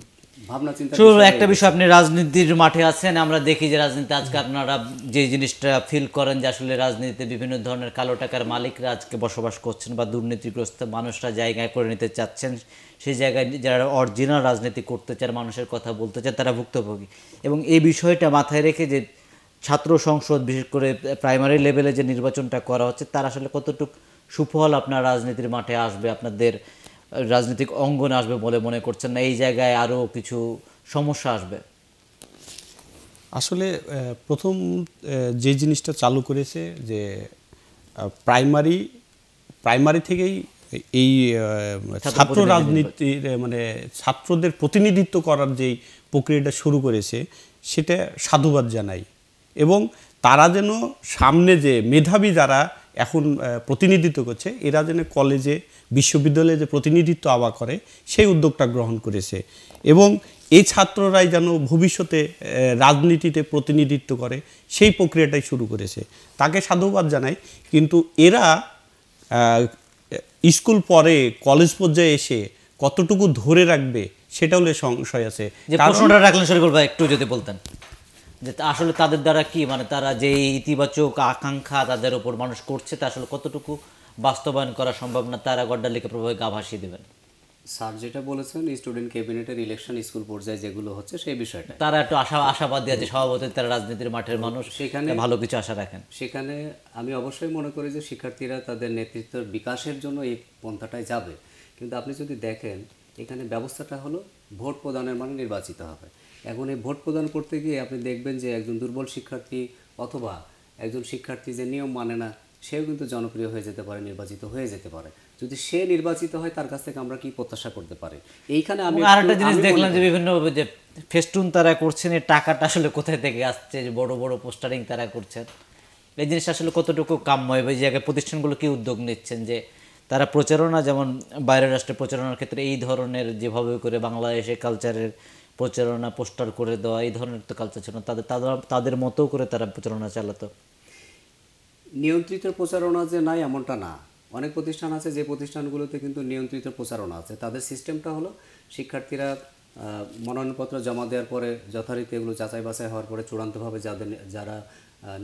একটা বিষয় আপনি রাজনীতির মাঠে আছেন আমরা দেখি যে রাজনীতি আজকে আপনারা যে জিনিসটা ফিল করেন যে আসলে রাজনীতিতে বিভিন্ন ধরনের কালো টাকার মালিকরা আজকে বসবাস করছেন বা দুর্নীতিগ্রস্ত মানুষরা জায়গায় করে নিতে চাচ্ছেন সেই জায়গায় যারা অরিজিনাল রাজনীতি করতে চান মানুষের কথা বলতে চান তারা ভুক্তভোগী এবং এই বিষয়টা মাথায় রেখে যে ছাত্র সংসদ বিশেষ করে প্রাইমারি লেভেলে যে নির্বাচনটা করা হচ্ছে তার আসলে কতটুকু সুফল আপনার রাজনীতির মাঠে আসবে আপনাদের রাজনৈতিক অঙ্গন আসবে বলে মনে করছেন না এই জায়গায় আরও কিছু সমস্যা আসবে আসলে প্রথম যে জিনিসটা চালু করেছে যে প্রাইমারি প্রাইমারি থেকেই এই ছাত্র রাজনীতির মানে ছাত্রদের প্রতিনিধিত্ব করার যেই প্রক্রিয়াটা শুরু করেছে সেটা সাধুবাদ জানাই এবং তারা যেন সামনে যে মেধাবী যারা এখন প্রতিনিধিত্ব করছে এরা যেন কলেজে বিশ্ববিদ্যালয়ে যে প্রতিনিধিত্ব আবা করে সেই উদ্যোগটা গ্রহণ করেছে এবং এই ছাত্ররাই যেন ভবিষ্যতে রাজনীতিতে প্রতিনিধিত্ব করে সেই প্রক্রিয়াটাই শুরু করেছে তাকে সাধুবাদ জানাই কিন্তু এরা স্কুল পরে কলেজ পর্যায়ে এসে কতটুকু ধরে রাখবে সেটা হলে সংশয় আছে যে প্রশ্নটা রাখলেন একটু যদি বলতেন যে আসলে তাদের দ্বারা কি মানে তারা যে ইতিবাচক আকাঙ্ক্ষা তাদের ওপর মানুষ করছে তা আসলে কতটুকু বাস্তবায়ন করা সম্ভব না তারা গড্ডালিকে প্রভাবে গা ভাসিয়ে দেবেন স্যার যেটা বলেছেন স্টুডেন্ট ক্যাবিনেটের ইলেকশন স্কুল পর্যায়ে যেগুলো হচ্ছে সেই বিষয়টা তারা একটু আশা আশাবাদ আছে সভাপতি তারা রাজনীতির মাঠের মানুষ সেখানে ভালো কিছু আশা রাখেন সেখানে আমি অবশ্যই মনে করি যে শিক্ষার্থীরা তাদের নেতৃত্বের বিকাশের জন্য এই পন্থাটায় যাবে কিন্তু আপনি যদি দেখেন এখানে ব্যবস্থাটা হলো ভোট প্রদানের মানে নির্বাচিত হবে এখন এই ভোট প্রদান করতে গিয়ে আপনি দেখবেন যে একজন দুর্বল শিক্ষার্থী অথবা একজন শিক্ষার্থী যে নিয়ম মানে না সেও কিন্তু জনপ্রিয় হয়ে যেতে পারে নির্বাচিত হয়ে যেতে পারে যদি সে নির্বাচিত হয় তার কাছ থেকে আমরা কি প্রত্যাশা করতে পারি এইখানে আমি আর একটা জিনিস দেখলাম যে বিভিন্ন যে ফেস্টুন তারা করছেন এই টাকাটা আসলে কোথায় থেকে আসছে যে বড় বড় পোস্টারিং তারা করছেন এই জিনিসটা আসলে কতটুকু কাম্য হবে যে প্রতিষ্ঠানগুলো কি উদ্যোগ নিচ্ছেন যে তারা প্রচারণা যেমন বাইরের রাষ্ট্রে প্রচারণার ক্ষেত্রে এই ধরনের যেভাবে করে বাংলাদেশে কালচারের প্রচারণা পোস্টার করে দেওয়া এই ধরনের তো কালচার ছিল তাদের তাদের মতো করে তারা প্রচারণা চালাতো নিয়ন্ত্রিত প্রচারণা যে নাই এমনটা না অনেক প্রতিষ্ঠান আছে যে প্রতিষ্ঠানগুলোতে কিন্তু নিয়ন্ত্রিত প্রচারণা আছে তাদের সিস্টেমটা হলো শিক্ষার্থীরা মনোনয়নপত্র জমা দেওয়ার পরে যথারীতি এগুলো যাচাই বাছাই হওয়ার পরে চূড়ান্তভাবে যাদের যারা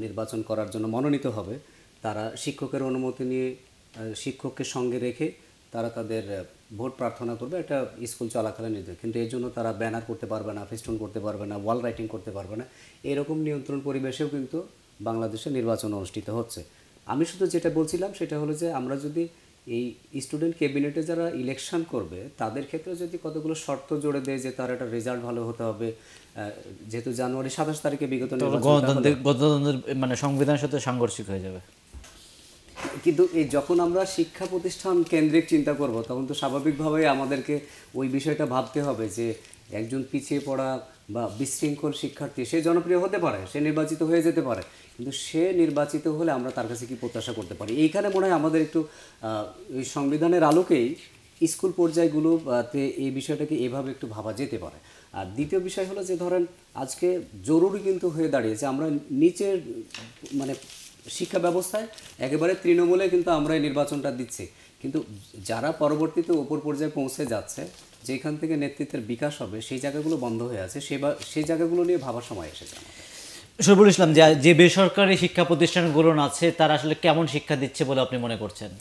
নির্বাচন করার জন্য মনোনীত হবে তারা শিক্ষকের অনুমতি নিয়ে শিক্ষককে সঙ্গে রেখে তারা তাদের ভোট প্রার্থনা করবে একটা স্কুল চলাকালীন নির্দেশ কিন্তু এর জন্য তারা ব্যানার করতে পারবে না ফিস্টোন করতে পারবে না ওয়াল রাইটিং করতে পারবে না এরকম নিয়ন্ত্রণ পরিবেশেও কিন্তু বাংলাদেশে নির্বাচন অনুষ্ঠিত হচ্ছে আমি শুধু যেটা বলছিলাম সেটা হলো যে আমরা যদি এই স্টুডেন্ট ক্যাবিনেটে যারা ইলেকশন করবে তাদের ক্ষেত্রে যদি কতগুলো শর্ত জোড়ে দেয় যে তার একটা রেজাল্ট ভালো হতে হবে যেহেতু জানুয়ারি সাতাশ তারিখে বিগত গণতন্ত্রের মানে সংবিধানের সাথে সাংঘর্ষিক হয়ে যাবে কিন্তু এই যখন আমরা শিক্ষা প্রতিষ্ঠান কেন্দ্রিক চিন্তা করব তখন তো স্বাভাবিকভাবেই আমাদেরকে ওই বিষয়টা ভাবতে হবে যে একজন পিছিয়ে পড়া বা বিশৃঙ্খল শিক্ষার্থী সে জনপ্রিয় হতে পারে সে নির্বাচিত হয়ে যেতে পারে কিন্তু সে নির্বাচিত হলে আমরা তার কাছে কি প্রত্যাশা করতে পারি এইখানে মনে হয় আমাদের একটু ওই সংবিধানের আলোকেই স্কুল পর্যায়গুলোতে এই বিষয়টাকে এভাবে একটু ভাবা যেতে পারে আর দ্বিতীয় বিষয় হলো যে ধরেন আজকে জরুরি কিন্তু হয়ে দাঁড়িয়েছে আমরা নিচের মানে শিক্ষা ব্যবস্থায় একেবারে তৃণমূলে কিন্তু আমরা এই নির্বাচনটা দিচ্ছি কিন্তু যারা পরবর্তীতে ওপর পর্যায়ে পৌঁছে যাচ্ছে যেখান থেকে নেতৃত্বের বিকাশ হবে সেই জায়গাগুলো বন্ধ হয়ে আছে সে সেই জায়গাগুলো নিয়ে ভাবার সময় এসেছে আমাদের সরবুল বলেছিলাম যে যে বেসরকারি শিক্ষা প্রতিষ্ঠানগুলো আছে তারা আসলে কেমন শিক্ষা দিচ্ছে বলে আপনি মনে করছেন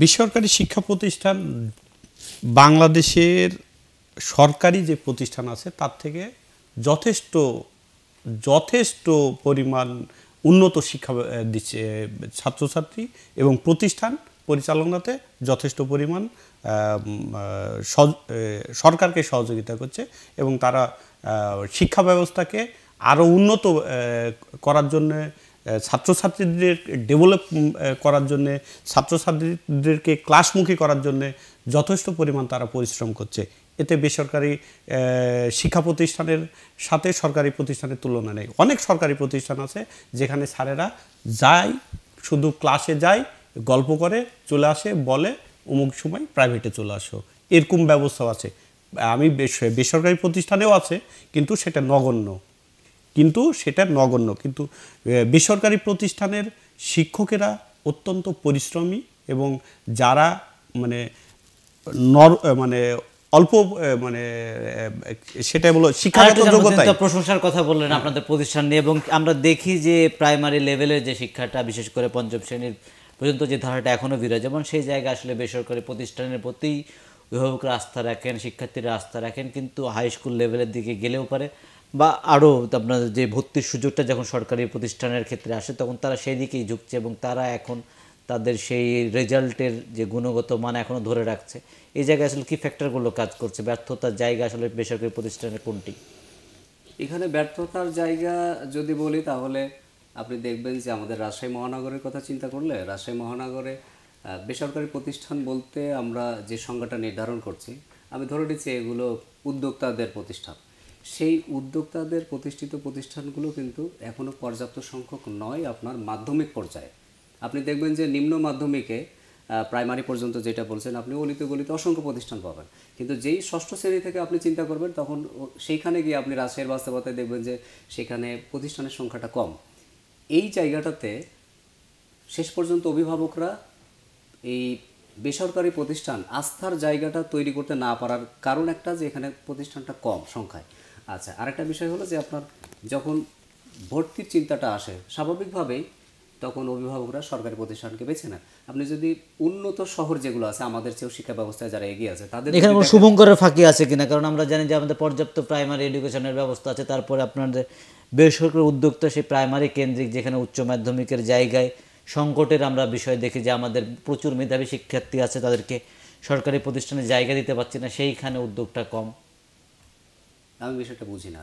বেসরকারি শিক্ষা প্রতিষ্ঠান বাংলাদেশের সরকারি যে প্রতিষ্ঠান আছে তার থেকে যথেষ্ট যথেষ্ট পরিমাণ উন্নত শিক্ষা দিচ্ছে ছাত্রছাত্রী এবং প্রতিষ্ঠান পরিচালনাতে যথেষ্ট পরিমাণ সরকারকে সহযোগিতা করছে এবং তারা শিক্ষা ব্যবস্থাকে আরও উন্নত করার জন্য ছাত্রছাত্রীদের ডেভেলপ করার জন্যে ছাত্রছাত্রীদেরকে ক্লাসমুখী করার জন্যে যথেষ্ট পরিমাণ তারা পরিশ্রম করছে এতে বেসরকারি শিক্ষা প্রতিষ্ঠানের সাথে সরকারি প্রতিষ্ঠানের তুলনা নেই অনেক সরকারি প্রতিষ্ঠান আছে যেখানে স্যারেরা যায় শুধু ক্লাসে যায় গল্প করে চলে আসে বলে অমুক সময় প্রাইভেটে চলে আসো এরকম ব্যবস্থা আছে আমি বেসরকারি প্রতিষ্ঠানেও আছে কিন্তু সেটা নগণ্য কিন্তু সেটা নগণ্য কিন্তু বেসরকারি প্রতিষ্ঠানের শিক্ষকেরা অত্যন্ত পরিশ্রমী এবং যারা মানে নর মানে অল্প মানে সেটাই বলো শিক্ষাগত যোগ্যতা প্রশংসার কথা বললেন হ্যাঁ। আপনাদের প্রতিষ্ঠান নিয়ে এবং আমরা দেখি যে প্রাইমারি লেভেলের যে শিক্ষাটা বিশেষ করে পঞ্চম শ্রেণীর পর্যন্ত যে ধারাটা এখনও বিরাজমান সেই জায়গা আসলে বেসরকারি প্রতিষ্ঠানের প্রতি অভিভাবকরা আস্থা রাখেন শিক্ষার্থীরা আস্থা রাখেন কিন্তু হাই স্কুল লেভেলের দিকে গেলেও পারে বা আরও আপনার যে ভর্তির সুযোগটা যখন সরকারি প্রতিষ্ঠানের ক্ষেত্রে আসে তখন তারা সেই দিকেই ঝুঁকছে এবং তারা এখন তাদের সেই রেজাল্টের যে গুণগত মান এখনও ধরে রাখছে এই জায়গায় আসলে কী ফ্যাক্টরগুলো কাজ করছে ব্যর্থতার জায়গা আসলে বেসরকারি প্রতিষ্ঠানের কোনটি এখানে ব্যর্থতার জায়গা যদি বলি তাহলে আপনি দেখবেন যে আমাদের রাজশাহী মহানগরের কথা চিন্তা করলে রাজশাহী মহানগরে বেসরকারি প্রতিষ্ঠান বলতে আমরা যে সংজ্ঞাটা নির্ধারণ করছি আমি ধরে নিচ্ছি এগুলো উদ্যোক্তাদের প্রতিষ্ঠান সেই উদ্যোক্তাদের প্রতিষ্ঠিত প্রতিষ্ঠানগুলো কিন্তু এখনও পর্যাপ্ত সংখ্যক নয় আপনার মাধ্যমিক পর্যায়ে আপনি দেখবেন যে নিম্ন মাধ্যমিকে প্রাইমারি পর্যন্ত যেটা বলছেন আপনি অলিতে গলিতে অসংখ্য প্রতিষ্ঠান পাবেন কিন্তু যেই ষষ্ঠ শ্রেণী থেকে আপনি চিন্তা করবেন তখন সেইখানে গিয়ে আপনি রাজশাহীর বাস্তবতায় দেখবেন যে সেখানে প্রতিষ্ঠানের সংখ্যাটা কম এই জায়গাটাতে শেষ পর্যন্ত অভিভাবকরা এই বেসরকারি প্রতিষ্ঠান আস্থার জায়গাটা তৈরি করতে না পারার কারণ একটা যে এখানে প্রতিষ্ঠানটা কম সংখ্যায় আচ্ছা আরেকটা বিষয় হলো যে আপনার যখন ভর্তির চিন্তাটা আসে স্বাভাবিকভাবেই তখন অভিভাবকরা সরকারি প্রতিষ্ঠানকে বেছে নেন আপনি যদি উন্নত শহর যেগুলো আছে আমাদের চেয়েও শিক্ষা ব্যবস্থায় যারা এগিয়ে আছে তাদের এখানে শুভঙ্করের ফাঁকি আছে কিনা কারণ আমরা জানি যে আমাদের পর্যাপ্ত প্রাইমারি এডুকেশনের ব্যবস্থা আছে তারপরে আপনাদের বেসরকারি উদ্যোক্তা সেই প্রাইমারি কেন্দ্রিক যেখানে উচ্চ মাধ্যমিকের জায়গায় সংকটের আমরা বিষয় দেখি যে আমাদের প্রচুর মেধাবী শিক্ষার্থী আছে তাদেরকে সরকারি প্রতিষ্ঠানে জায়গা দিতে পারছি না সেইখানে উদ্যোগটা কম আমি বিষয়টা বুঝি না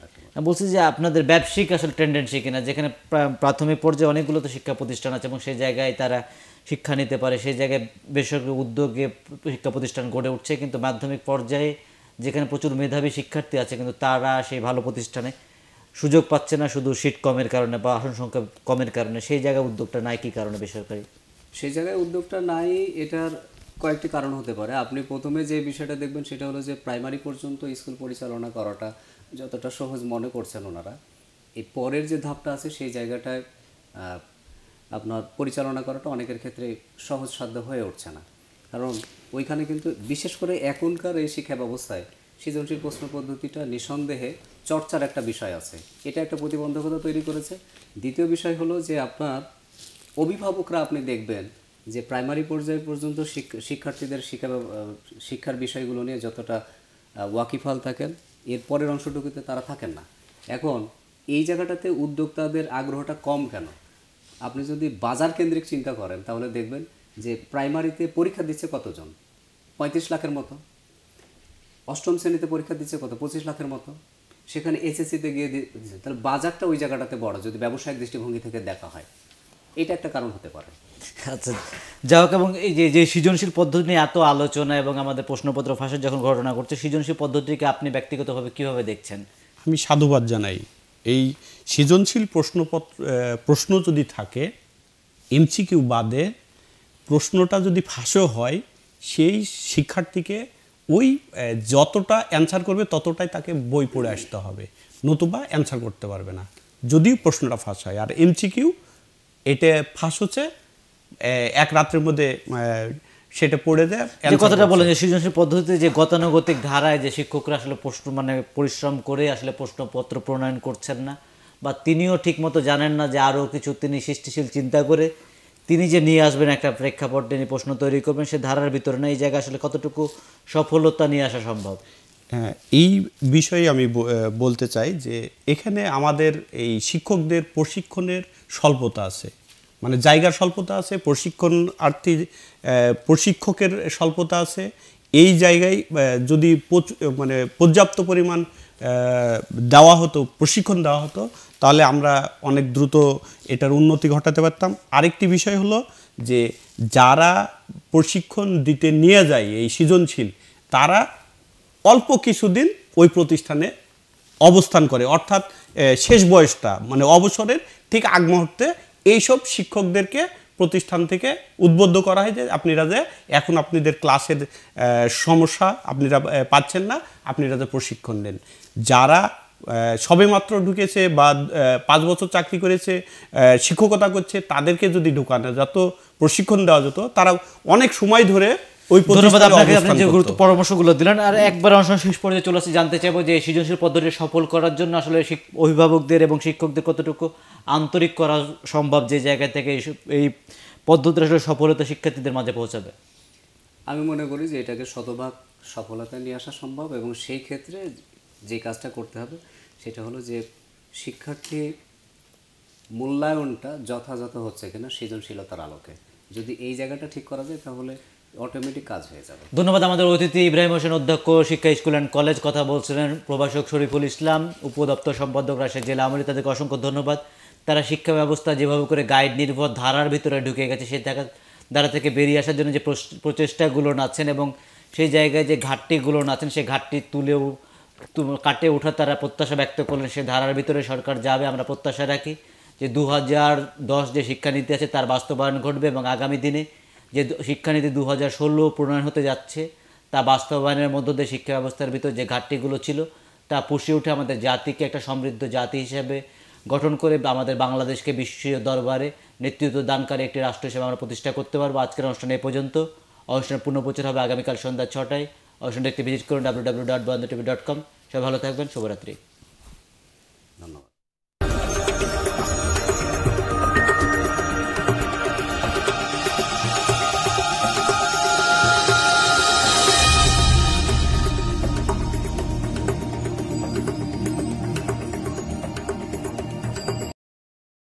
বলছি যে আপনাদের ব্যবসায়িক আসলে টেন্ডেন্সি কিনা যেখানে প্রাথমিক পর্যায়ে অনেকগুলো তো শিক্ষা প্রতিষ্ঠান আছে এবং সেই জায়গায় তারা শিক্ষা নিতে পারে সেই জায়গায় বেসরকারি উদ্যোগে শিক্ষা প্রতিষ্ঠান গড়ে উঠছে কিন্তু মাধ্যমিক পর্যায়ে যেখানে প্রচুর মেধাবী শিক্ষার্থী আছে কিন্তু তারা সেই ভালো প্রতিষ্ঠানে সুযোগ পাচ্ছে না শুধু সিট কমের কারণে বা আসন সংখ্যা কমের কারণে সেই জায়গায় উদ্যোগটা নাই কি কারণে বেসরকারি সেই জায়গায় উদ্যোগটা নাই এটার কয়েকটি কারণ হতে পারে আপনি প্রথমে যে বিষয়টা দেখবেন সেটা হলো যে প্রাইমারি পর্যন্ত স্কুল পরিচালনা করাটা যতটা সহজ মনে করছেন ওনারা এই পরের যে ধাপটা আছে সেই জায়গাটায় আপনার পরিচালনা করাটা অনেকের ক্ষেত্রে সহজসাধ্য হয়ে উঠছে না কারণ ওইখানে কিন্তু বিশেষ করে এখনকার এই শিক্ষা ব্যবস্থায় সৃজনশীল প্রশ্ন পদ্ধতিটা নিঃসন্দেহে চর্চার একটা বিষয় আছে এটা একটা প্রতিবন্ধকতা তৈরি করেছে দ্বিতীয় বিষয় হলো যে আপনার অভিভাবকরা আপনি দেখবেন যে প্রাইমারি পর্যায় পর্যন্ত শিক্ষার্থীদের শিক্ষা শিক্ষার বিষয়গুলো নিয়ে যতটা ওয়াকিফাল থাকেন এর পরের অংশটুকুতে তারা থাকেন না এখন এই জায়গাটাতে উদ্যোক্তাদের আগ্রহটা কম কেন আপনি যদি বাজার কেন্দ্রিক চিন্তা করেন তাহলে দেখবেন যে প্রাইমারিতে পরীক্ষা দিচ্ছে কতজন পঁয়ত্রিশ লাখের মতো অষ্টম শ্রেণীতে পরীক্ষা দিচ্ছে কত পঁচিশ লাখের মতো সেখানে এসএসসিতে গিয়ে তাহলে বাজারটা ওই জায়গাটাতে বড় যদি ব্যবসায়িক দৃষ্টিভঙ্গি থেকে দেখা হয় এটা একটা কারণ হতে পারে আচ্ছা যা হোক এবং এই যে যে সৃজনশীল পদ্ধতি নিয়ে এত আলোচনা এবং আমাদের প্রশ্নপত্র ফাঁসের যখন ঘটনা ঘটছে সৃজনশীল পদ্ধতিকে আপনি ব্যক্তিগতভাবে কীভাবে দেখছেন আমি সাধুবাদ জানাই এই সৃজনশীল প্রশ্নপত্র প্রশ্ন যদি থাকে এমসিকিউ বাদে প্রশ্নটা যদি ফাঁসও হয় সেই শিক্ষার্থীকে ওই যতটা অ্যান্সার করবে ততটাই তাকে বই পড়ে আসতে হবে নতুবা অ্যান্সার করতে পারবে না যদিও প্রশ্নটা ফাঁস হয় আর এমসিকিউ এটা ফাঁস হচ্ছে এক রাত্রের মধ্যে সেটা পড়ে দেয় কথাটা বলেন যে সৃজনশীল পদ্ধতিতে যে গতানুগতিক ধারায় যে শিক্ষকরা আসলে প্রশ্ন মানে পরিশ্রম করে আসলে প্রশ্নপত্র প্রণয়ন করছেন না বা তিনিও ঠিকমতো জানেন না যে আরও কিছু তিনি সৃষ্টিশীল চিন্তা করে তিনি যে নিয়ে আসবেন একটা প্রেক্ষাপট তিনি প্রশ্ন তৈরি করবেন সে ধারার ভিতরে না এই জায়গায় আসলে কতটুকু সফলতা নিয়ে আসা সম্ভব হ্যাঁ, এই বিষয়ে আমি বলতে চাই যে এখানে আমাদের এই শিক্ষকদের প্রশিক্ষণের স্বল্পতা আছে মানে জায়গার স্বল্পতা আছে প্রশিক্ষণার্থী প্রশিক্ষকের স্বল্পতা আছে এই জায়গায় যদি মানে পর্যাপ্ত পরিমাণ দেওয়া হতো প্রশিক্ষণ দেওয়া হতো তাহলে আমরা অনেক দ্রুত এটার উন্নতি ঘটাতে পারতাম আরেকটি বিষয় হলো যে যারা প্রশিক্ষণ দিতে নিয়ে যায় এই সৃজনশীল তারা অল্প কিছুদিন ওই প্রতিষ্ঠানে অবস্থান করে অর্থাৎ শেষ বয়সটা মানে অবসরের ঠিক আগ মুহূর্তে এইসব শিক্ষকদেরকে প্রতিষ্ঠান থেকে উদ্বুদ্ধ করা হয় যে আপনারা যে এখন আপনাদের ক্লাসের সমস্যা আপনারা পাচ্ছেন না আপনারা যে প্রশিক্ষণ নেন যারা সবেমাত্র ঢুকেছে বা পাঁচ বছর চাকরি করেছে শিক্ষকতা করছে তাদেরকে যদি ঢুকানো যত প্রশিক্ষণ দেওয়া যেত তারা অনেক সময় ধরে ওই ধন্যবাদ আপনাকে আপনি যে গুরুত্ব পরামর্শগুলো দিলেন আর একবার শেষ পর্যায়ে চলে জানতে চাইবো যে সৃজনশীল পদ্ধতি সফল করার জন্য আসলে অভিভাবকদের এবং শিক্ষকদের কতটুকু আন্তরিক করা সম্ভব যে জায়গা থেকে এই পদ্ধতি আসলে সফলতা শিক্ষার্থীদের মাঝে পৌঁছাবে আমি মনে করি যে এটাকে শতভাগ সফলতা নিয়ে আসা সম্ভব এবং সেই ক্ষেত্রে যে কাজটা করতে হবে সেটা হলো যে শিক্ষার্থী মূল্যায়নটা যথাযথ হচ্ছে কিনা সৃজনশীলতার আলোকে যদি এই জায়গাটা ঠিক করা যায় তাহলে অটোমেটিক কাজ হয়ে যাবে ধন্যবাদ আমাদের অতিথি ইব্রাহিম হোসেন অধ্যক্ষ শিক্ষা স্কুল অ্যান্ড কলেজ কথা বলছিলেন প্রভাষক শরীফুল ইসলাম উপদপ্তর সম্পাদক রাশেদ জেলা আমলি তাদেরকে অসংখ্য ধন্যবাদ তারা শিক্ষা ব্যবস্থা যেভাবে করে গাইড নির্ভর ধারার ভিতরে ঢুকে গেছে সেই দেখা ধারা থেকে বেরিয়ে আসার জন্য যে প্রচেষ্টাগুলো নাচ্ছেন এবং সেই জায়গায় যে ঘাটতিগুলো নাচ্ছেন সেই ঘাটতি তুলেও কাটে ওঠা তারা প্রত্যাশা ব্যক্ত করলেন সে ধারার ভিতরে সরকার যাবে আমরা প্রত্যাশা রাখি যে দু যে শিক্ষানীতি আছে তার বাস্তবায়ন ঘটবে এবং আগামী দিনে যে শিক্ষানীতি দু হাজার ষোলো প্রণয়ন হতে যাচ্ছে তা বাস্তবায়নের মধ্য দিয়ে শিক্ষা ব্যবস্থার ভিতর যে ঘাটতিগুলো ছিল তা পুষিয়ে উঠে আমাদের জাতিকে একটা সমৃদ্ধ জাতি হিসেবে গঠন করে আমাদের বাংলাদেশকে বিশ্ব দরবারে নেতৃত্ব দানকারী একটি রাষ্ট্র হিসেবে আমরা প্রতিষ্ঠা করতে পারবো আজকের অনুষ্ঠান এ পর্যন্ত অনুষ্ঠানের পুনঃপ্রচার হবে আগামীকাল সন্ধ্যা ছটায় অনুষ্ঠানটি একটি ভিজিট করুন ডাব্লিউ ডাব্লিউ ডট বন্ধ টিভি ডট কম সবাই ভালো থাকবেন শুভরাত্রি ধন্যবাদ